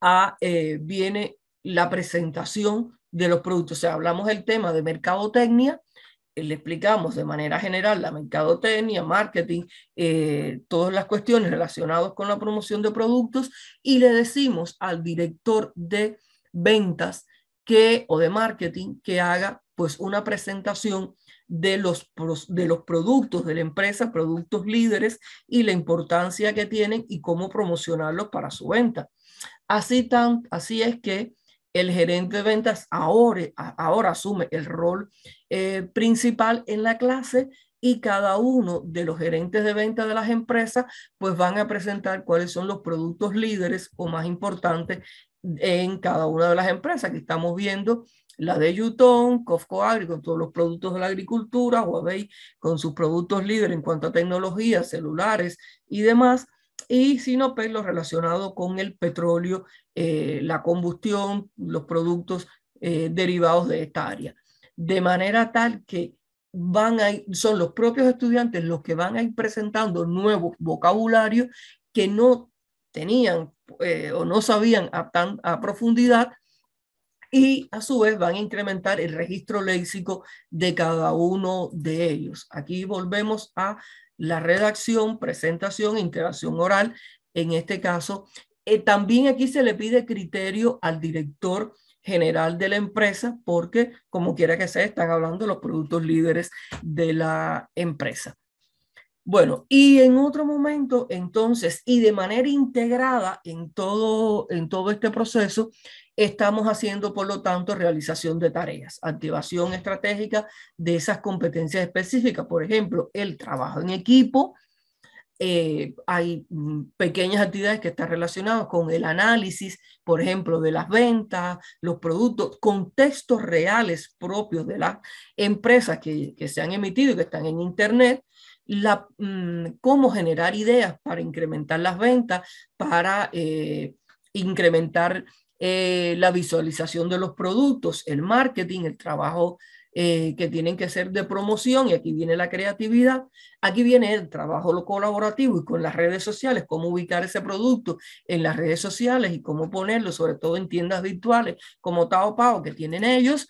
a, eh, viene la presentación de los productos. O sea, hablamos del tema de mercadotecnia, le explicamos de manera general la mercadotecnia, marketing, todas las cuestiones relacionadas con la promoción de productos y le decimos al director de ventas que, o de marketing que haga pues una presentación de los, de los productos de la empresa, productos líderes y la importancia que tienen y cómo promocionarlos para su venta. Así, tan, así es que el gerente de ventas ahora, ahora asume el rol eh, principal en la clase y cada uno de los gerentes de ventas de las empresas pues van a presentar cuáles son los productos líderes o más importantes en cada una de las empresas. que estamos viendo la de Yuton, Cofco Agri con todos los productos de la agricultura, Huawei con sus productos líderes en cuanto a tecnología, celulares y demás, y Sinopec lo relacionado con el petróleo, eh, la combustión, los productos eh, derivados de esta área. De manera tal que van son los propios estudiantes los que van a ir presentando nuevos vocabularios que no tenían eh, o no sabían a, tan, a profundidad y a su vez van a incrementar el registro léxico de cada uno de ellos. Aquí volvemos a la redacción, presentación, integración oral, en este caso. Eh, también aquí se le pide criterio al director general de la empresa porque, como quiera que sea, están hablando los productos líderes de la empresa. Bueno, y en otro momento, entonces, y de manera integrada en todo, este proceso, estamos haciendo, por lo tanto, realización de tareas, activación estratégica de esas competencias específicas, por ejemplo, el trabajo en equipo. Eh, hay mm, pequeñas actividades que están relacionadas con el análisis, por ejemplo, de las ventas, los productos, contextos reales propios de las empresas que se han emitido y que están en Internet, la, mm, cómo generar ideas para incrementar las ventas, para eh, incrementar eh, la visualización de los productos, el marketing, el trabajo eh, que tienen que ser de promoción, y aquí viene la creatividad, aquí viene el trabajo colaborativo y con las redes sociales, cómo ubicar ese producto en las redes sociales y cómo ponerlo, sobre todo en tiendas virtuales como Taobao que tienen ellos,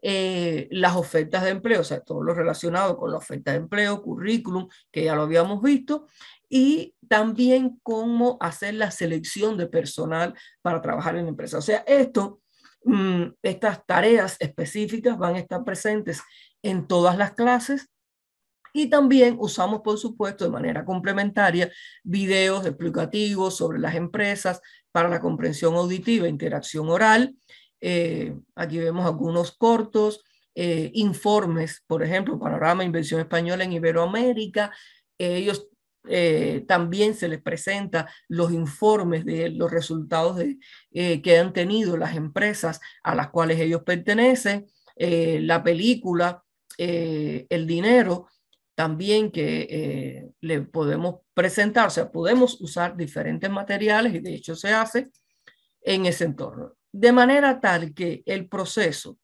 eh, las ofertas de empleo, o sea, todo lo relacionado con la oferta de empleo, currículum, que ya lo habíamos visto, y también cómo hacer la selección de personal para trabajar en la empresa. O sea, esto, mm, estas tareas específicas van a estar presentes en todas las clases y también usamos, por supuesto, de manera complementaria, videos explicativos sobre las empresas para la comprensión auditiva, interacción oral eh, aquí vemos algunos cortos, eh, informes, por ejemplo, Panorama Inversión Española en Iberoamérica. ellos eh, también se les presenta los informes de los resultados de, que han tenido las empresas a las cuales ellos pertenecen, la película, el dinero, también que le podemos presentar, o sea, podemos usar diferentes materiales y de hecho se hace en ese entorno. De manera tal que el proceso,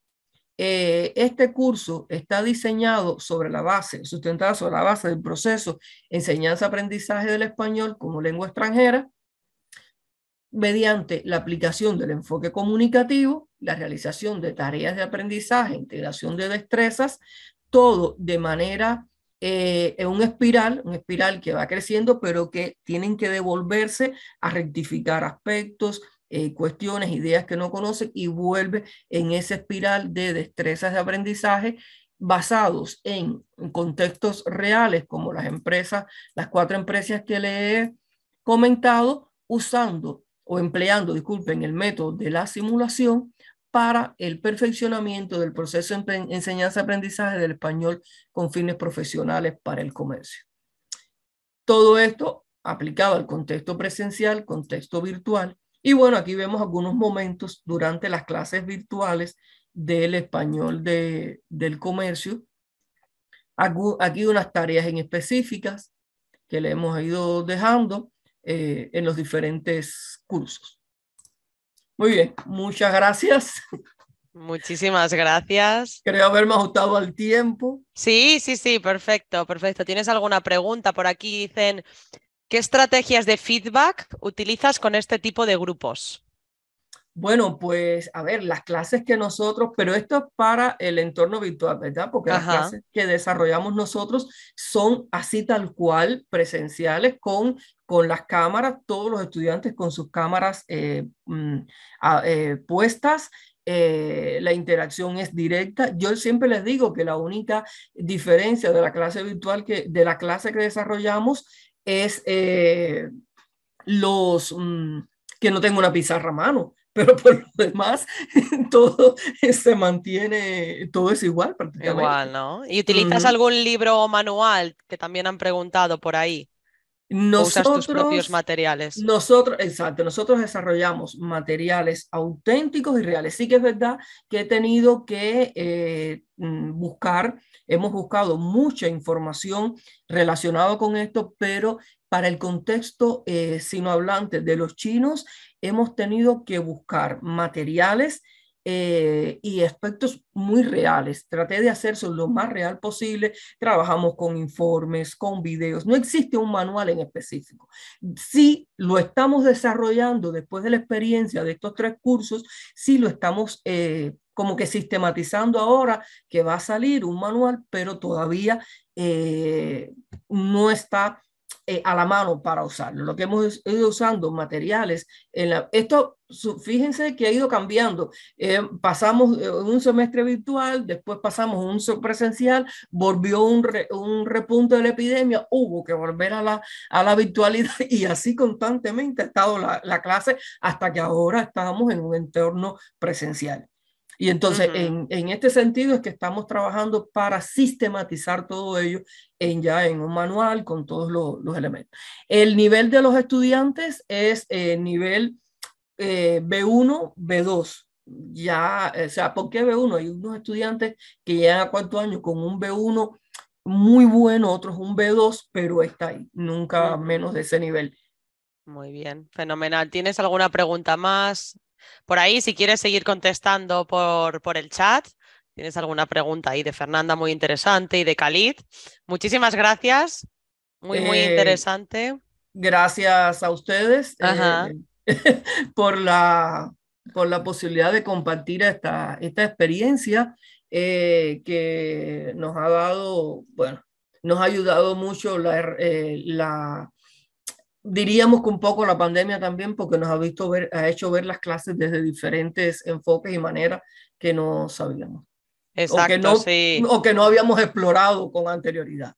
eh, este curso está diseñado sobre la base, sustentado sobre la base del proceso enseñanza-aprendizaje del español como lengua extranjera, mediante la aplicación del enfoque comunicativo, la realización de tareas de aprendizaje, integración de destrezas, todo de manera eh, en un espiral, un espiral que va creciendo, pero que tienen que devolverse a rectificar aspectos, eh, cuestiones, ideas que no conoce y vuelve en esa espiral de destrezas de aprendizaje basados en contextos reales como las empresas, las cuatro empresas que le he comentado, usando o empleando, disculpen, el método de la simulación para el perfeccionamiento del proceso de enseñanza-aprendizaje del español con fines profesionales para el comercio. Todo esto aplicado al contexto presencial, contexto virtual, y bueno, aquí vemos algunos momentos durante las clases virtuales del español de, del comercio. Aquí unas tareas en específicas que le hemos ido dejando eh, en los diferentes cursos. Muy bien, muchas gracias. Muchísimas gracias. Creo haberme ajustado al tiempo. Sí, sí, sí, perfecto, perfecto. ¿Tienes alguna pregunta? Por aquí dicen, ¿Qué estrategias de feedback utilizas con este tipo de grupos? Bueno, pues a ver, las clases que nosotros, pero esto es para el entorno virtual, ¿verdad? Porque las clases que desarrollamos nosotros son así tal cual, presenciales, con, con las cámaras, todos los estudiantes con sus cámaras eh, mm, eh, puestas. Eh, la interacción es directa. Yo siempre les digo que la única diferencia de la clase virtual que de la clase que desarrollamos es eh, los mm, que no tengo una pizarra a mano, pero por lo demás todo se mantiene, todo es igual prácticamente. Igual, ¿no? ¿Y utilizas algún libro o manual que también han preguntado por ahí? Nosotros, propios materiales. Nosotros, exacto, nosotros desarrollamos materiales auténticos y reales. Sí que es verdad que he tenido que eh, mm, buscar, hemos buscado mucha información relacionada con esto, pero para el contexto eh, sino hablante de los chinos, hemos tenido que buscar materiales eh, y aspectos muy reales. Traté de hacerlo lo más real posible. Trabajamos con informes, con videos. No existe un manual en específico. Sí lo estamos desarrollando después de la experiencia de estos tres cursos, sí lo estamos eh, como que sistematizando ahora que va a salir un manual, pero todavía eh, no está eh, a la mano para usarlo. Lo que hemos ido usando, materiales. En esto, fíjense que ha ido cambiando. Eh, pasamos eh, un semestre virtual, después pasamos un presencial, volvió un, repunte de la epidemia, hubo que volver a la, a la virtualidad y así constantemente ha estado la, la clase hasta que ahora estamos en un entorno presencial. Y entonces, en, este sentido es que estamos trabajando para sistematizar todo ello en, ya en un manual con todos los, elementos. El nivel de los estudiantes es eh, nivel B1, eh, B2. Ya, o sea, ¿por qué B1? Hay unos estudiantes que llegan a cuarto año con un B1 muy bueno, otros un B2, pero está ahí, nunca menos de ese nivel. Muy bien, fenomenal. ¿Tienes alguna pregunta más? Por ahí, si quieres seguir contestando por, por el chat, tienes alguna pregunta ahí de Fernanda muy interesante y de Khalid. Muchísimas gracias. Muy, muy eh, interesante. Gracias a ustedes eh, por, la, por la posibilidad de compartir esta, esta experiencia eh, que nos ha dado, bueno, nos ha ayudado mucho la, la diríamos que un poco la pandemia también, porque nos ha, visto ver, ha hecho ver las clases desde diferentes enfoques y maneras que no sabíamos. Exacto, o que no, habíamos explorado con anterioridad.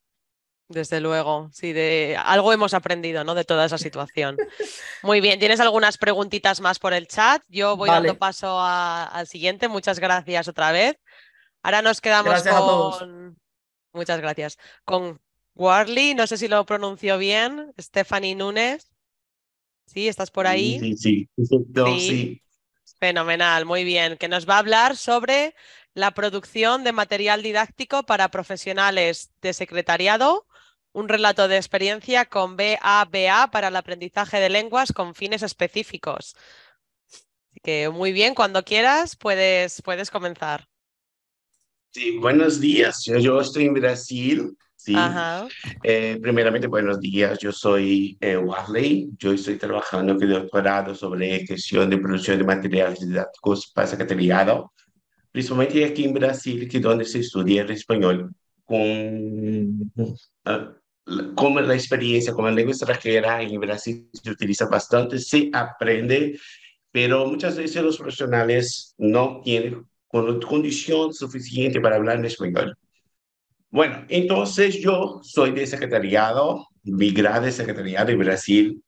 Desde luego, sí, de algo hemos aprendido, ¿no? De toda esa situación. Muy bien, tienes algunas preguntitas más por el chat. Yo voy dando paso al siguiente. Muchas gracias otra vez. Ahora nos quedamos con. Muchas gracias. Con Warly, no sé si lo pronunció bien, Stephanie Núñez. Sí, estás por ahí. Sí, sí, sí. sí. Fenomenal, muy bien, que nos va a hablar sobre la producción de material didáctico para profesionales de secretariado, un relato de experiencia con BABA para el aprendizaje de lenguas con fines específicos. Así que muy bien, cuando quieras puedes, puedes comenzar. Sí, buenos días. yo estoy en Brasil Sí. Ajá. Eh, primeramente, buenos días. Yo soy eh, Yo estoy trabajando en el doctorado sobre gestión de producción de materiales didácticos para secretariado, principalmente aquí en Brasil, que donde se estudia el español con, ah, con la experiencia como lengua extranjera en Brasil se utiliza bastante, se aprende, pero muchas veces los profesionales no tienen condición suficiente para hablar en español. Bueno, entonces yo soy de secretariado, grado de secretariado en Brasil.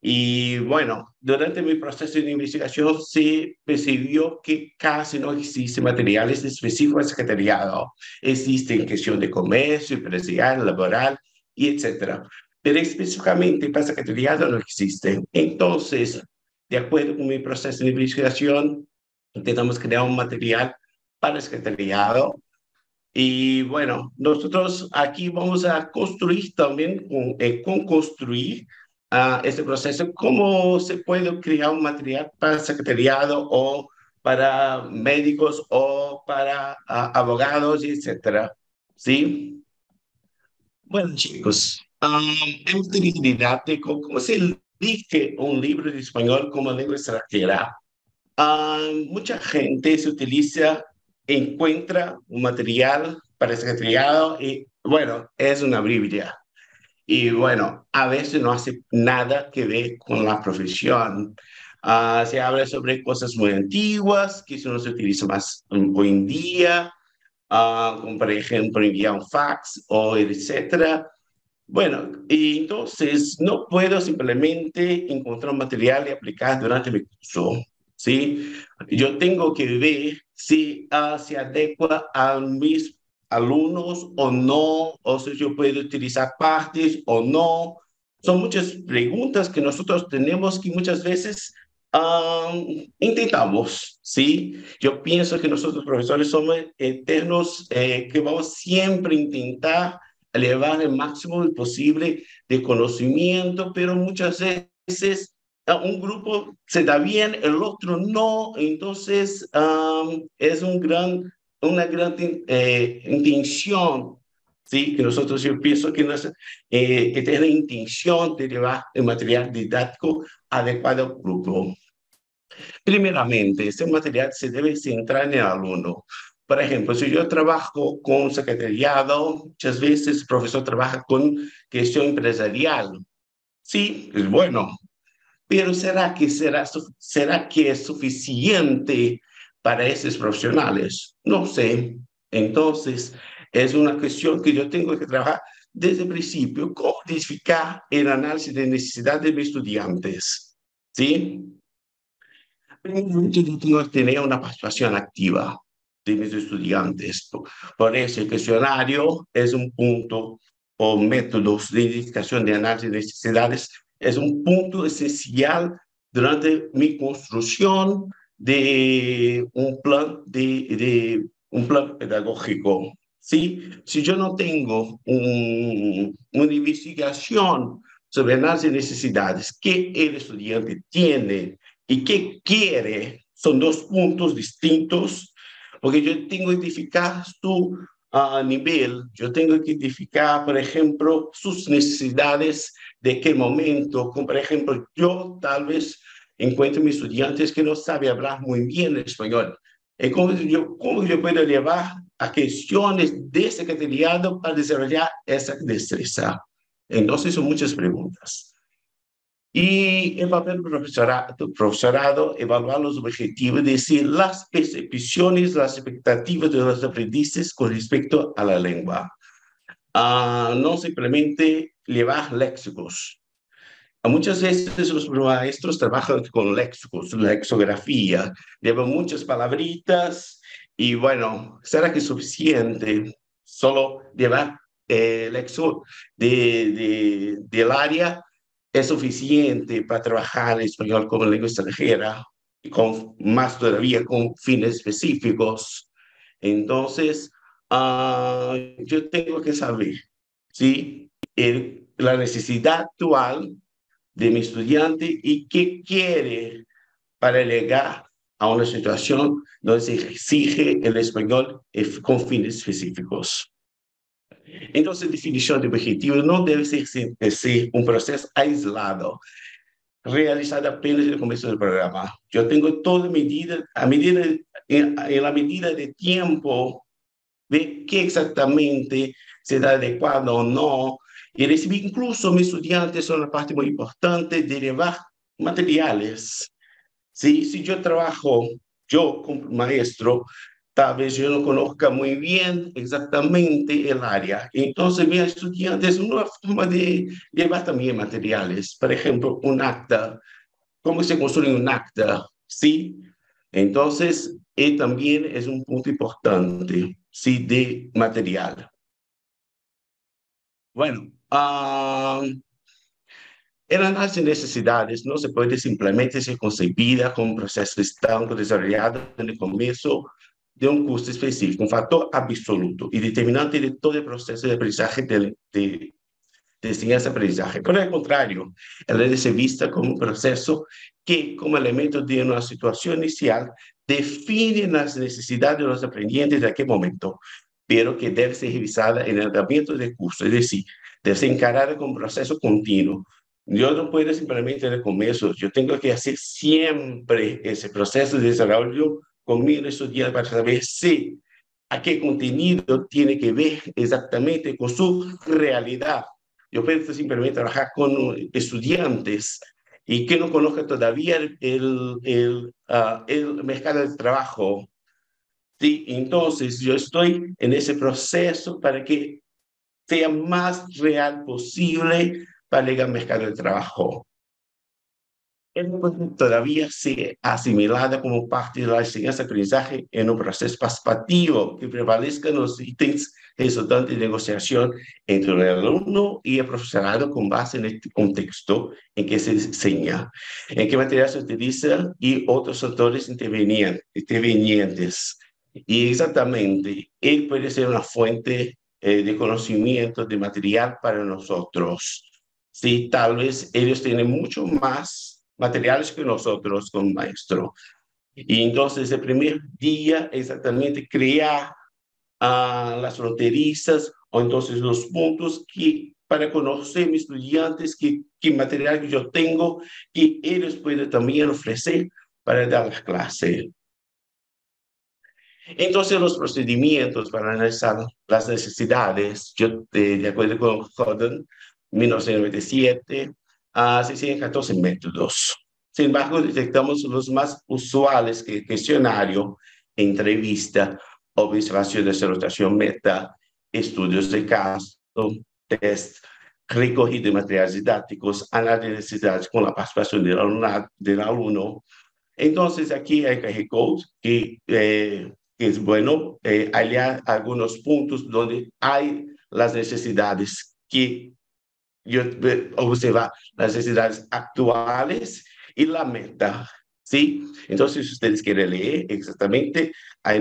Y bueno, durante mi proceso de investigación se percibió que casi no existen materiales específicos de secretariado. Existe en cuestión de comercio, empresarial, laboral, y etc. Pero específicamente para secretariado no existe. Entonces, de acuerdo con mi proceso de investigación, intentamos crear un material para secretariado y bueno, nosotros aquí vamos a construir también, con, eh, con construir ah, este proceso, cómo se puede crear un material para secretariado o para médicos o para ah, abogados, etcétera. ¿Sí? Bueno, chicos, um, hemos didáctico, como se elige un libro de español como lengua extranjera. Ah, mucha gente se utiliza encuentra un material para ser criado y bueno, es una Biblia. Y bueno, a veces no hace nada que ver con la profesión. Ah, se habla sobre cosas muy antiguas que no se utiliza más hoy en día, ah, como por ejemplo enviar un fax o etcétera. Bueno, y entonces no puedo simplemente encontrar un material y aplicar durante mi curso, ¿sí? Yo tengo que ver si se adecua a mis alumnos o no, o si yo puedo utilizar partes o no. Son muchas preguntas que nosotros tenemos que muchas veces um, intentamos, ¿sí? Yo pienso que nosotros profesores somos eternos, eh, que vamos siempre a intentar elevar el máximo posible de conocimiento, pero muchas veces un grupo se da bien, el otro no, entonces es un gran, una gran eh, intención, ¿sí? que nosotros yo pienso que tiene eh, que intención de llevar el material didáctico adecuado al grupo. Primeramente, este material se debe centrar en el alumno. Por ejemplo, si yo trabajo con secretariado, muchas veces el profesor trabaja con gestión empresarial. Sí, es bueno, pero ¿será que, será, será que es suficiente para esos profesionales? No sé. Entonces, es una cuestión que yo tengo que trabajar desde el principio, codificar el análisis de necesidad de mis estudiantes. ¿Sí? Yo tener una participación activa de mis estudiantes. Por eso el cuestionario es un punto o métodos de identificación de análisis de necesidades es un punto esencial durante mi construcción de un plan, de, un plan pedagógico. ¿sí? Si yo no tengo una investigación sobre las necesidades que el estudiante tiene y que quiere, son dos puntos distintos, porque yo tengo que identificar su a nivel, yo tengo que identificar, por ejemplo, sus necesidades de qué momento. Como por ejemplo, yo tal vez encuentro mis estudiantes que no saben hablar muy bien español. Eh, cómo yo, cómo yo puedo llevar a cuestiones de secretariado para desarrollar esa destreza? Entonces son muchas preguntas. Y el papel del profesorado, evaluar los objetivos, es decir, las percepciones, las expectativas de los aprendices con respecto a la lengua. Ah, no simplemente llevar léxicos. Muchas veces los maestros trabajan con léxicos, la lexografía, llevan muchas palabritas y bueno, ¿será que es suficiente solo llevar el eh, léxico de, de, del área? es suficiente para trabajar en español como lengua extranjera y con más todavía con fines específicos. Entonces, ah, yo tengo que saber, si la necesidad actual de mi estudiante y qué quiere para llegar a una situación donde se exige el español eh, con fines específicos. Entonces, definición de objetivos no debe eh, ser, un proceso aislado, realizado apenas en el comienzo del programa. Yo tengo toda medida, a medida en, la medida de tiempo de qué exactamente será adecuado o no. Y recibir incluso mis estudiantes son una parte muy importante de llevar materiales. ¿Sí? Si yo trabajo, yo como maestro, Tal vez yo no conozca muy bien exactamente el área. Entonces, mi estudiantes, es una forma de llevar también materiales. Por ejemplo, un acta. ¿Cómo se construye un acta? Sí. Entonces, eh, también es un punto importante, sí, de material. Bueno, ah, el análisis de necesidades no se puede simplemente ser concebida como un proceso estando desarrollado en el comienzo de un curso específico, un factor absoluto y determinante de todo el proceso de aprendizaje de, de, de enseñanza-aprendizaje. Por el contrario, el debe ser vista como un proceso que, como elemento de una situación inicial, define las necesidades de los aprendientes de aquel momento, pero que debe ser revisada en el tratamiento del curso, es decir, debe ser encarada como un proceso continuo. Yo no puedo simplemente en el comienzo, yo tengo que hacer siempre ese proceso de desarrollo conmigo en estos días para saber si a qué contenido tiene que ver exactamente con su realidad. Yo pienso simplemente trabajar con estudiantes y que no conozcan todavía el, el, ah, el mercado de trabajo. ¿Sí? Entonces, yo estoy en ese proceso para que sea más real posible para llegar al mercado de trabajo él puede todavía ser asimilada como parte de la enseñanza-aprendizaje en un proceso participativo que prevalezca los ítems resultantes de negociación entre el alumno y el profesorado con base en este contexto en que se enseña, en qué material se utiliza y otros autores intervenientes. Y exactamente, él puede ser una fuente eh, de conocimiento, de material para nosotros. Sí, tal vez ellos tienen mucho más materiales que nosotros con maestro. Y entonces el primer día exactamente crear ah, las fronterizas o entonces los puntos que para conocer mis estudiantes, que qué material que yo tengo, que ellos pueden también ofrecer para dar la clase. Entonces, los procedimientos para analizar las necesidades, yo, de, eh, de acuerdo con Jordan, 1997, se siguen 14 métodos. Sin embargo, detectamos los más usuales que cuestionario, entrevista, observación de salutación meta, estudios de caso, test, recogido de materiales didácticos, análisis de necesidades con la participación del, del alumno. Entonces, aquí hay que que, eh, que es bueno eh, hay algunos puntos donde hay las necesidades que yo observar las necesidades actuales y la meta. ¿sí? Entonces, si ustedes quieren leer exactamente a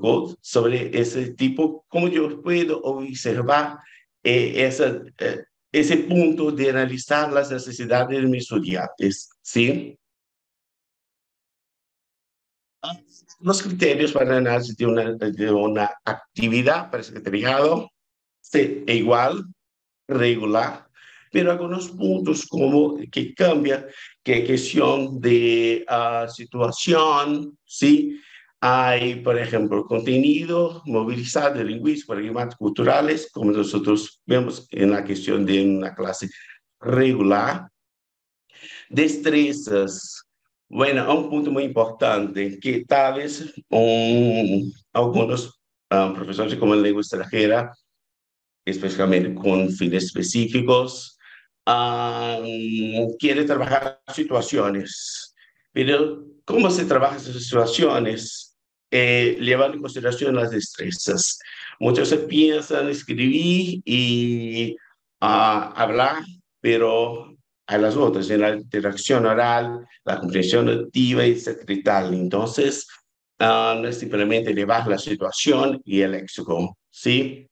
Code sobre ese tipo, cómo yo puedo observar eh, esa, eh, ese punto de analizar las necesidades de mis estudiantes. ¿sí? Los criterios para el análisis de una, de una actividad para fijado, sí, e igual, regular, pero algunos puntos como que cambia, que cuestión de ah, situación, ¿sí? Hay, por ejemplo, contenido movilizado, lingüístico, paradigmas culturales, como nosotros vemos en la cuestión de una clase regular. Destrezas. Bueno, un punto muy importante que tal vez algunos ah, profesores como en lengua extranjera, especialmente con fines específicos, quiere trabajar situaciones, pero ¿cómo se trabaja esas situaciones? Eh, llevar en consideración las destrezas. Muchos piensan escribir y ah, hablar, pero a las otras, en la interacción oral, la comprensión auditiva, y Tal. Entonces, ah, no es simplemente llevar la situación y el léxico, ¿sí?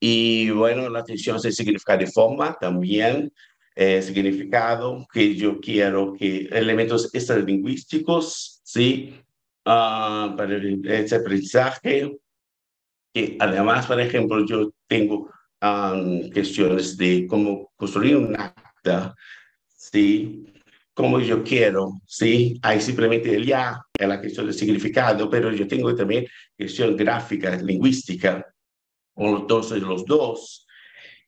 Y bueno, la atención se significa de forma también, eh, significado, que yo quiero que elementos extralingüísticos, ¿sí? Ah, para ese aprendizaje, que además, por ejemplo, yo tengo ah, cuestiones de cómo construir un acta, ¿sí? Como yo quiero, ¿sí? Hay simplemente el ya, la cuestión del significado, pero yo tengo también cuestión gráfica, lingüística, o los dos.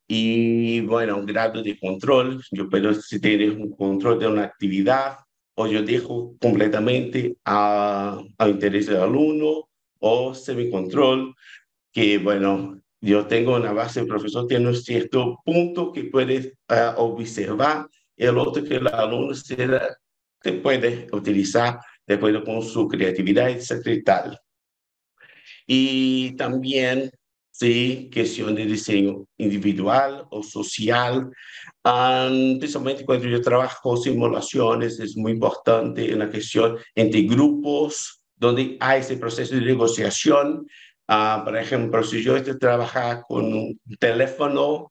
Y bueno, un grado de control, yo puedo si tienes un control de una actividad o yo dejo completamente a, interés del alumno o semicontrol, que bueno, yo tengo una base, el profesor tiene un cierto punto que puedes eh, observar, el otro que el alumno se, puede utilizar después con su creatividad, etc. Y también Sí, cuestión de diseño individual o social. precisamente principalmente cuando yo trabajo es simulaciones, es muy importante la cuestión entre grupos, donde hay ese proceso de negociación. Ah, por ejemplo, si yo estoy trabajando con un teléfono,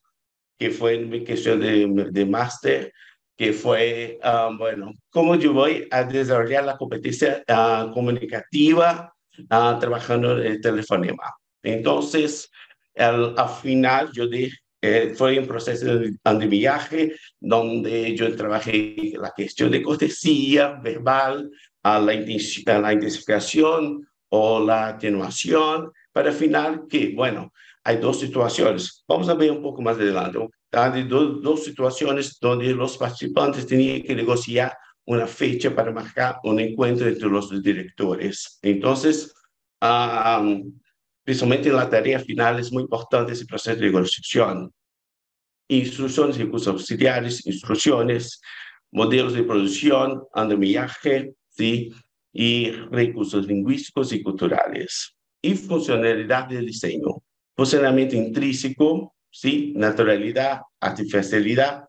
que fue mi cuestión de, de máster, que fue, bueno, cómo yo voy a desarrollar la competencia ah, comunicativa ah, trabajando en el telefonema. Entonces, al, final yo dije, fue un proceso de, viaje donde yo trabajé la cuestión de cortesía verbal, a la, intensificación o la atenuación, para final que, bueno, hay dos situaciones. Vamos a ver un poco más adelante. Hay dos, situaciones donde los participantes tenían que negociar una fecha para marcar un encuentro entre los directores. Entonces, principalmente en la tarea final, es muy importante ese proceso de construcción. Instrucciones recursos auxiliares, instrucciones, modelos de producción, andamiaje, ¿sí? y recursos lingüísticos y culturales. Y funcionalidad del diseño. Funcionamiento intrínseco, ¿sí? naturalidad, artificialidad.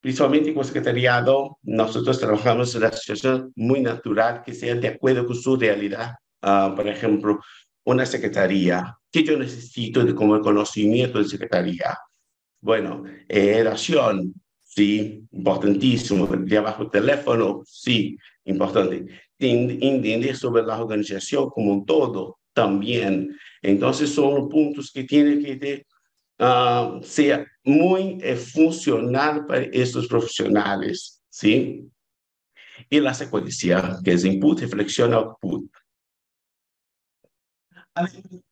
Principalmente con pues, secretariado, nosotros trabajamos en la situación muy natural que sea de acuerdo con su realidad. Ah, por ejemplo, una secretaría. que yo necesito de, como conocimiento de secretaría? Bueno, eh, sí, importantísimo. Trabajo teléfono, sí, importante. Entender sobre la organización como un todo, también. Entonces son puntos que tienen que de, ah, ser muy eh, funcional para estos profesionales, ¿sí? Y la secuencia, que es input, reflexión, output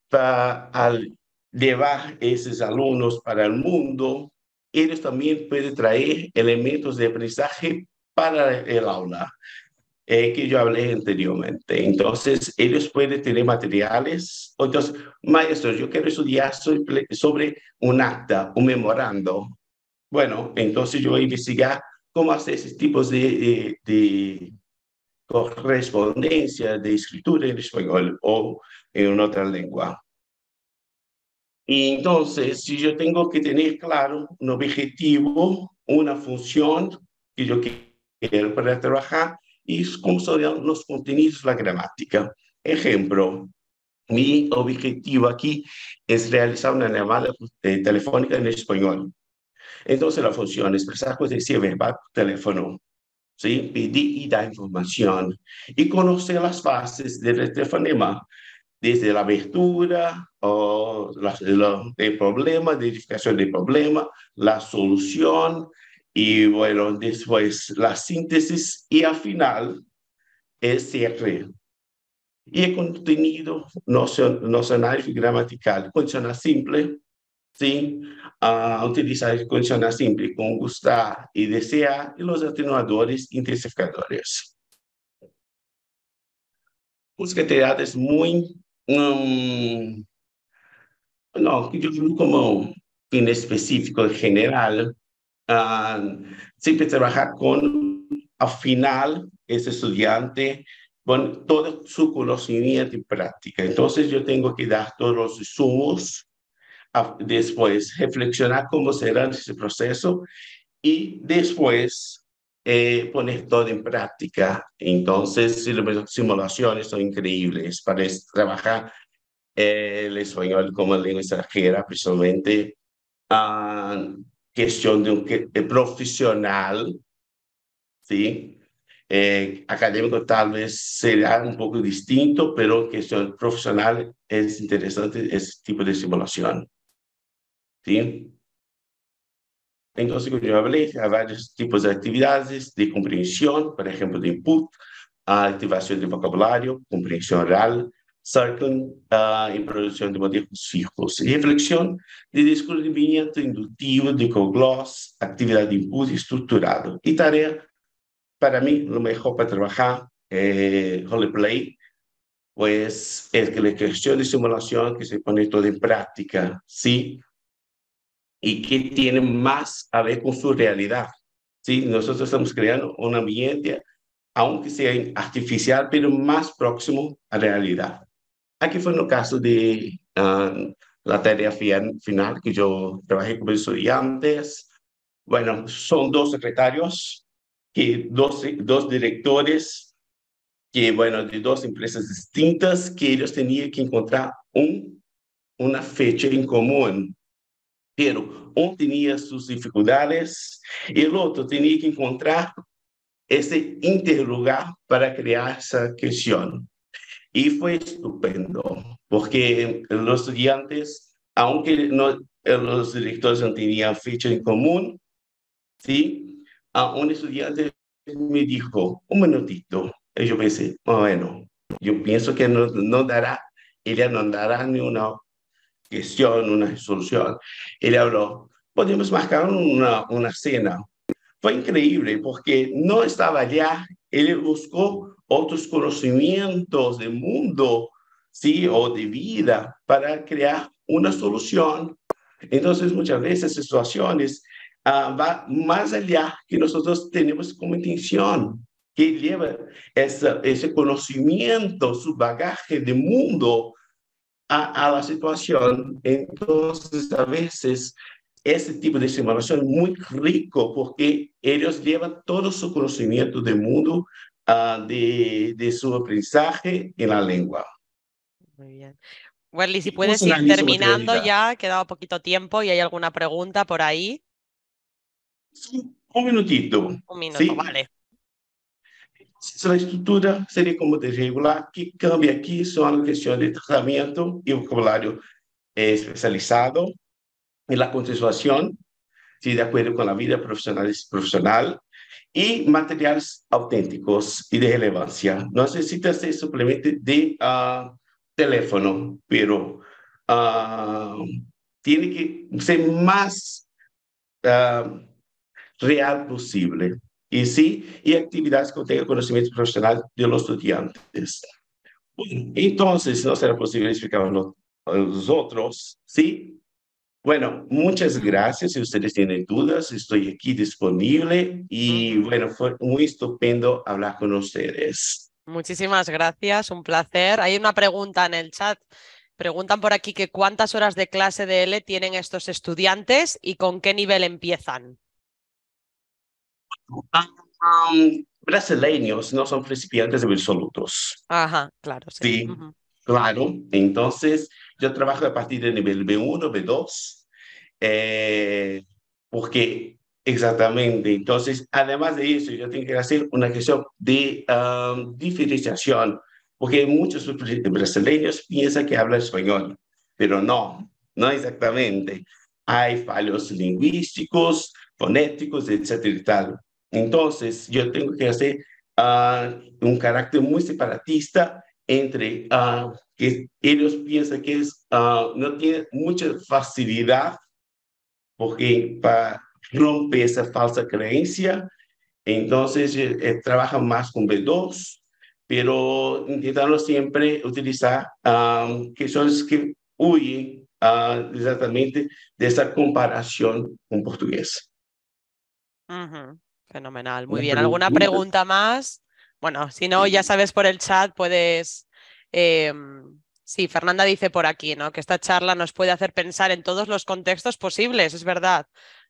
para al llevar esos alumnos para el mundo, ellos también pueden traer elementos de aprendizaje para el aula, eh, que yo hablé anteriormente. Entonces, ellos pueden tener materiales. Entonces, maestro, yo quiero estudiar sobre, un acta, un memorando. Bueno, entonces yo voy a investigar cómo hacer esos tipos de, de, de correspondencia de escritura en español o en otra lengua. Y entonces, si yo tengo que tener claro un objetivo, una función que yo quiero para trabajar, y cómo son los contenidos, la gramática. Ejemplo, mi objetivo aquí es realizar una llamada eh, telefónica en español. Entonces la función es expresar pues verbal teléfono, ¿sí? pedir y dar información y conocer las fases del telefonema este desde la abertura, o los, el problema, de identificación de problema, la solución y bueno, después la síntesis y al final el cierre. Y el contenido, no son gramatical, Condicional simple, ¿sí? utilizar el simple con gustar y desear y los atenuadores intensificadores. de es muy no, yo como en específico, en general, ah, siempre trabajar con, con final, ese estudiante, con todo su conocimiento y práctica. Entonces yo tengo que dar todos los ah, después reflexionar cómo será ese proceso y después eh, pones todo en práctica. Entonces, las simulaciones son increíbles para trabajar eh, el español como lengua extranjera, precisamente ah, cuestión de un profesional, ¿sí? Eh, académico tal vez será un poco distinto, pero cuestión profesional es interesante ese tipo de simulación. ¿Sí? Entonces, como yo hablé, hay varios tipos de actividades de comprensión, por ejemplo, de input, ah, activación de vocabulario, comprensión real, circling, uh, ah, introducción de modelos fijos, reflexión de descubrimiento inductivo de cogloss, actividad de input estructurado y tarea. Para mí, lo mejor para trabajar eh, roleplay, pues es que la cuestión de simulación que se pone todo en práctica, ¿sí? y que tiene más a ver con su realidad. ¿sí? Nosotros estamos creando un ambiente, aunque sea artificial, pero más próximo a la realidad. Aquí fue el caso de ah, la tarea final que yo trabajé con estudiantes. Bueno, son dos secretarios, que dos, dos directores, que bueno, de dos empresas distintas, que ellos tenían que encontrar un, una fecha en común pero uno tenía sus dificultades y el otro tenía que encontrar ese interlugar para crear esa cuestión Y fue estupendo, porque los estudiantes, aunque no, los directores no tenían fecha en común, ¿sí? a un estudiante me dijo, un minutito. Y yo pensé, bueno, yo pienso que no, dará, ella no dará ni una gestión, una solución. Él habló, podemos marcar una, una cena. Fue increíble porque no estaba allá, él buscó otros conocimientos de mundo, ¿sí? O de vida para crear una solución. Entonces, muchas veces situaciones van ah, va más allá que nosotros tenemos como intención, que lleva ese conocimiento, su bagaje de mundo a, la situación. Entonces, a veces, ese tipo de simulación es muy rico porque ellos llevan todo su conocimiento del mundo, ah, de, de, su aprendizaje en la lengua. Muy bien. Bueno, si puedes ir terminando ya, quedado poquito tiempo y hay alguna pregunta por ahí. un minutito. Un minuto, vale la estructura sería como desregular, que cambia aquí son las cuestiones de tratamiento y vocabulario eh, especializado y la contextualización, si de acuerdo con la vida profesional, profesional y materiales auténticos y de relevancia. No necesita ser simplemente de ah, teléfono, pero ah, tiene que ser más ah, real posible y sí, y actividades que tengan conocimiento profesional de los estudiantes. Bueno, entonces, no será posible explicar a los otros, ¿sí? Bueno, muchas gracias. Si ustedes tienen dudas, estoy aquí disponible y bueno, fue muy estupendo hablar con ustedes. Muchísimas gracias, un placer. Hay una pregunta en el chat. Preguntan por aquí que cuántas horas de clase de L tienen estos estudiantes y con qué nivel empiezan. Ah, brasileños no son principiantes absolutos. Ajá, claro. Sí, claro. Entonces, yo trabajo a partir del nivel B1, B2, eh, porque exactamente, entonces, además de eso, yo tengo que hacer una gestión de um, diferenciación, porque muchos brasileños piensan que hablan español, pero no, no exactamente. Hay fallos lingüísticos, fonéticos, etcétera entonces, yo tengo que hacer ah, un carácter muy separatista entre ah, que ellos piensan que es, ah, no tiene mucha facilidad porque para romper esa falsa creencia, entonces eh, eh, trabajan más con B2, pero intentan siempre utilizar que son los que huyen exactamente de esa comparación con portugués. Fenomenal, muy bien. ¿Alguna pregunta más? Bueno, si no, ya sabes por el chat, puedes... Em, sí, Fernanda dice por aquí, ¿no? Que esta charla nos puede hacer pensar en todos los contextos posibles, es verdad,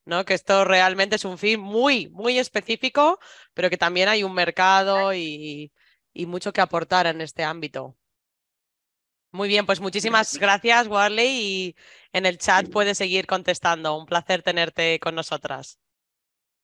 ¿no? Que esto realmente es un fin muy, muy específico, pero que también hay un mercado y, y mucho que aportar en este ámbito. Muy bien, pues muchísimas gracias, Warley, y en el chat puedes seguir contestando. Un placer tenerte con nosotras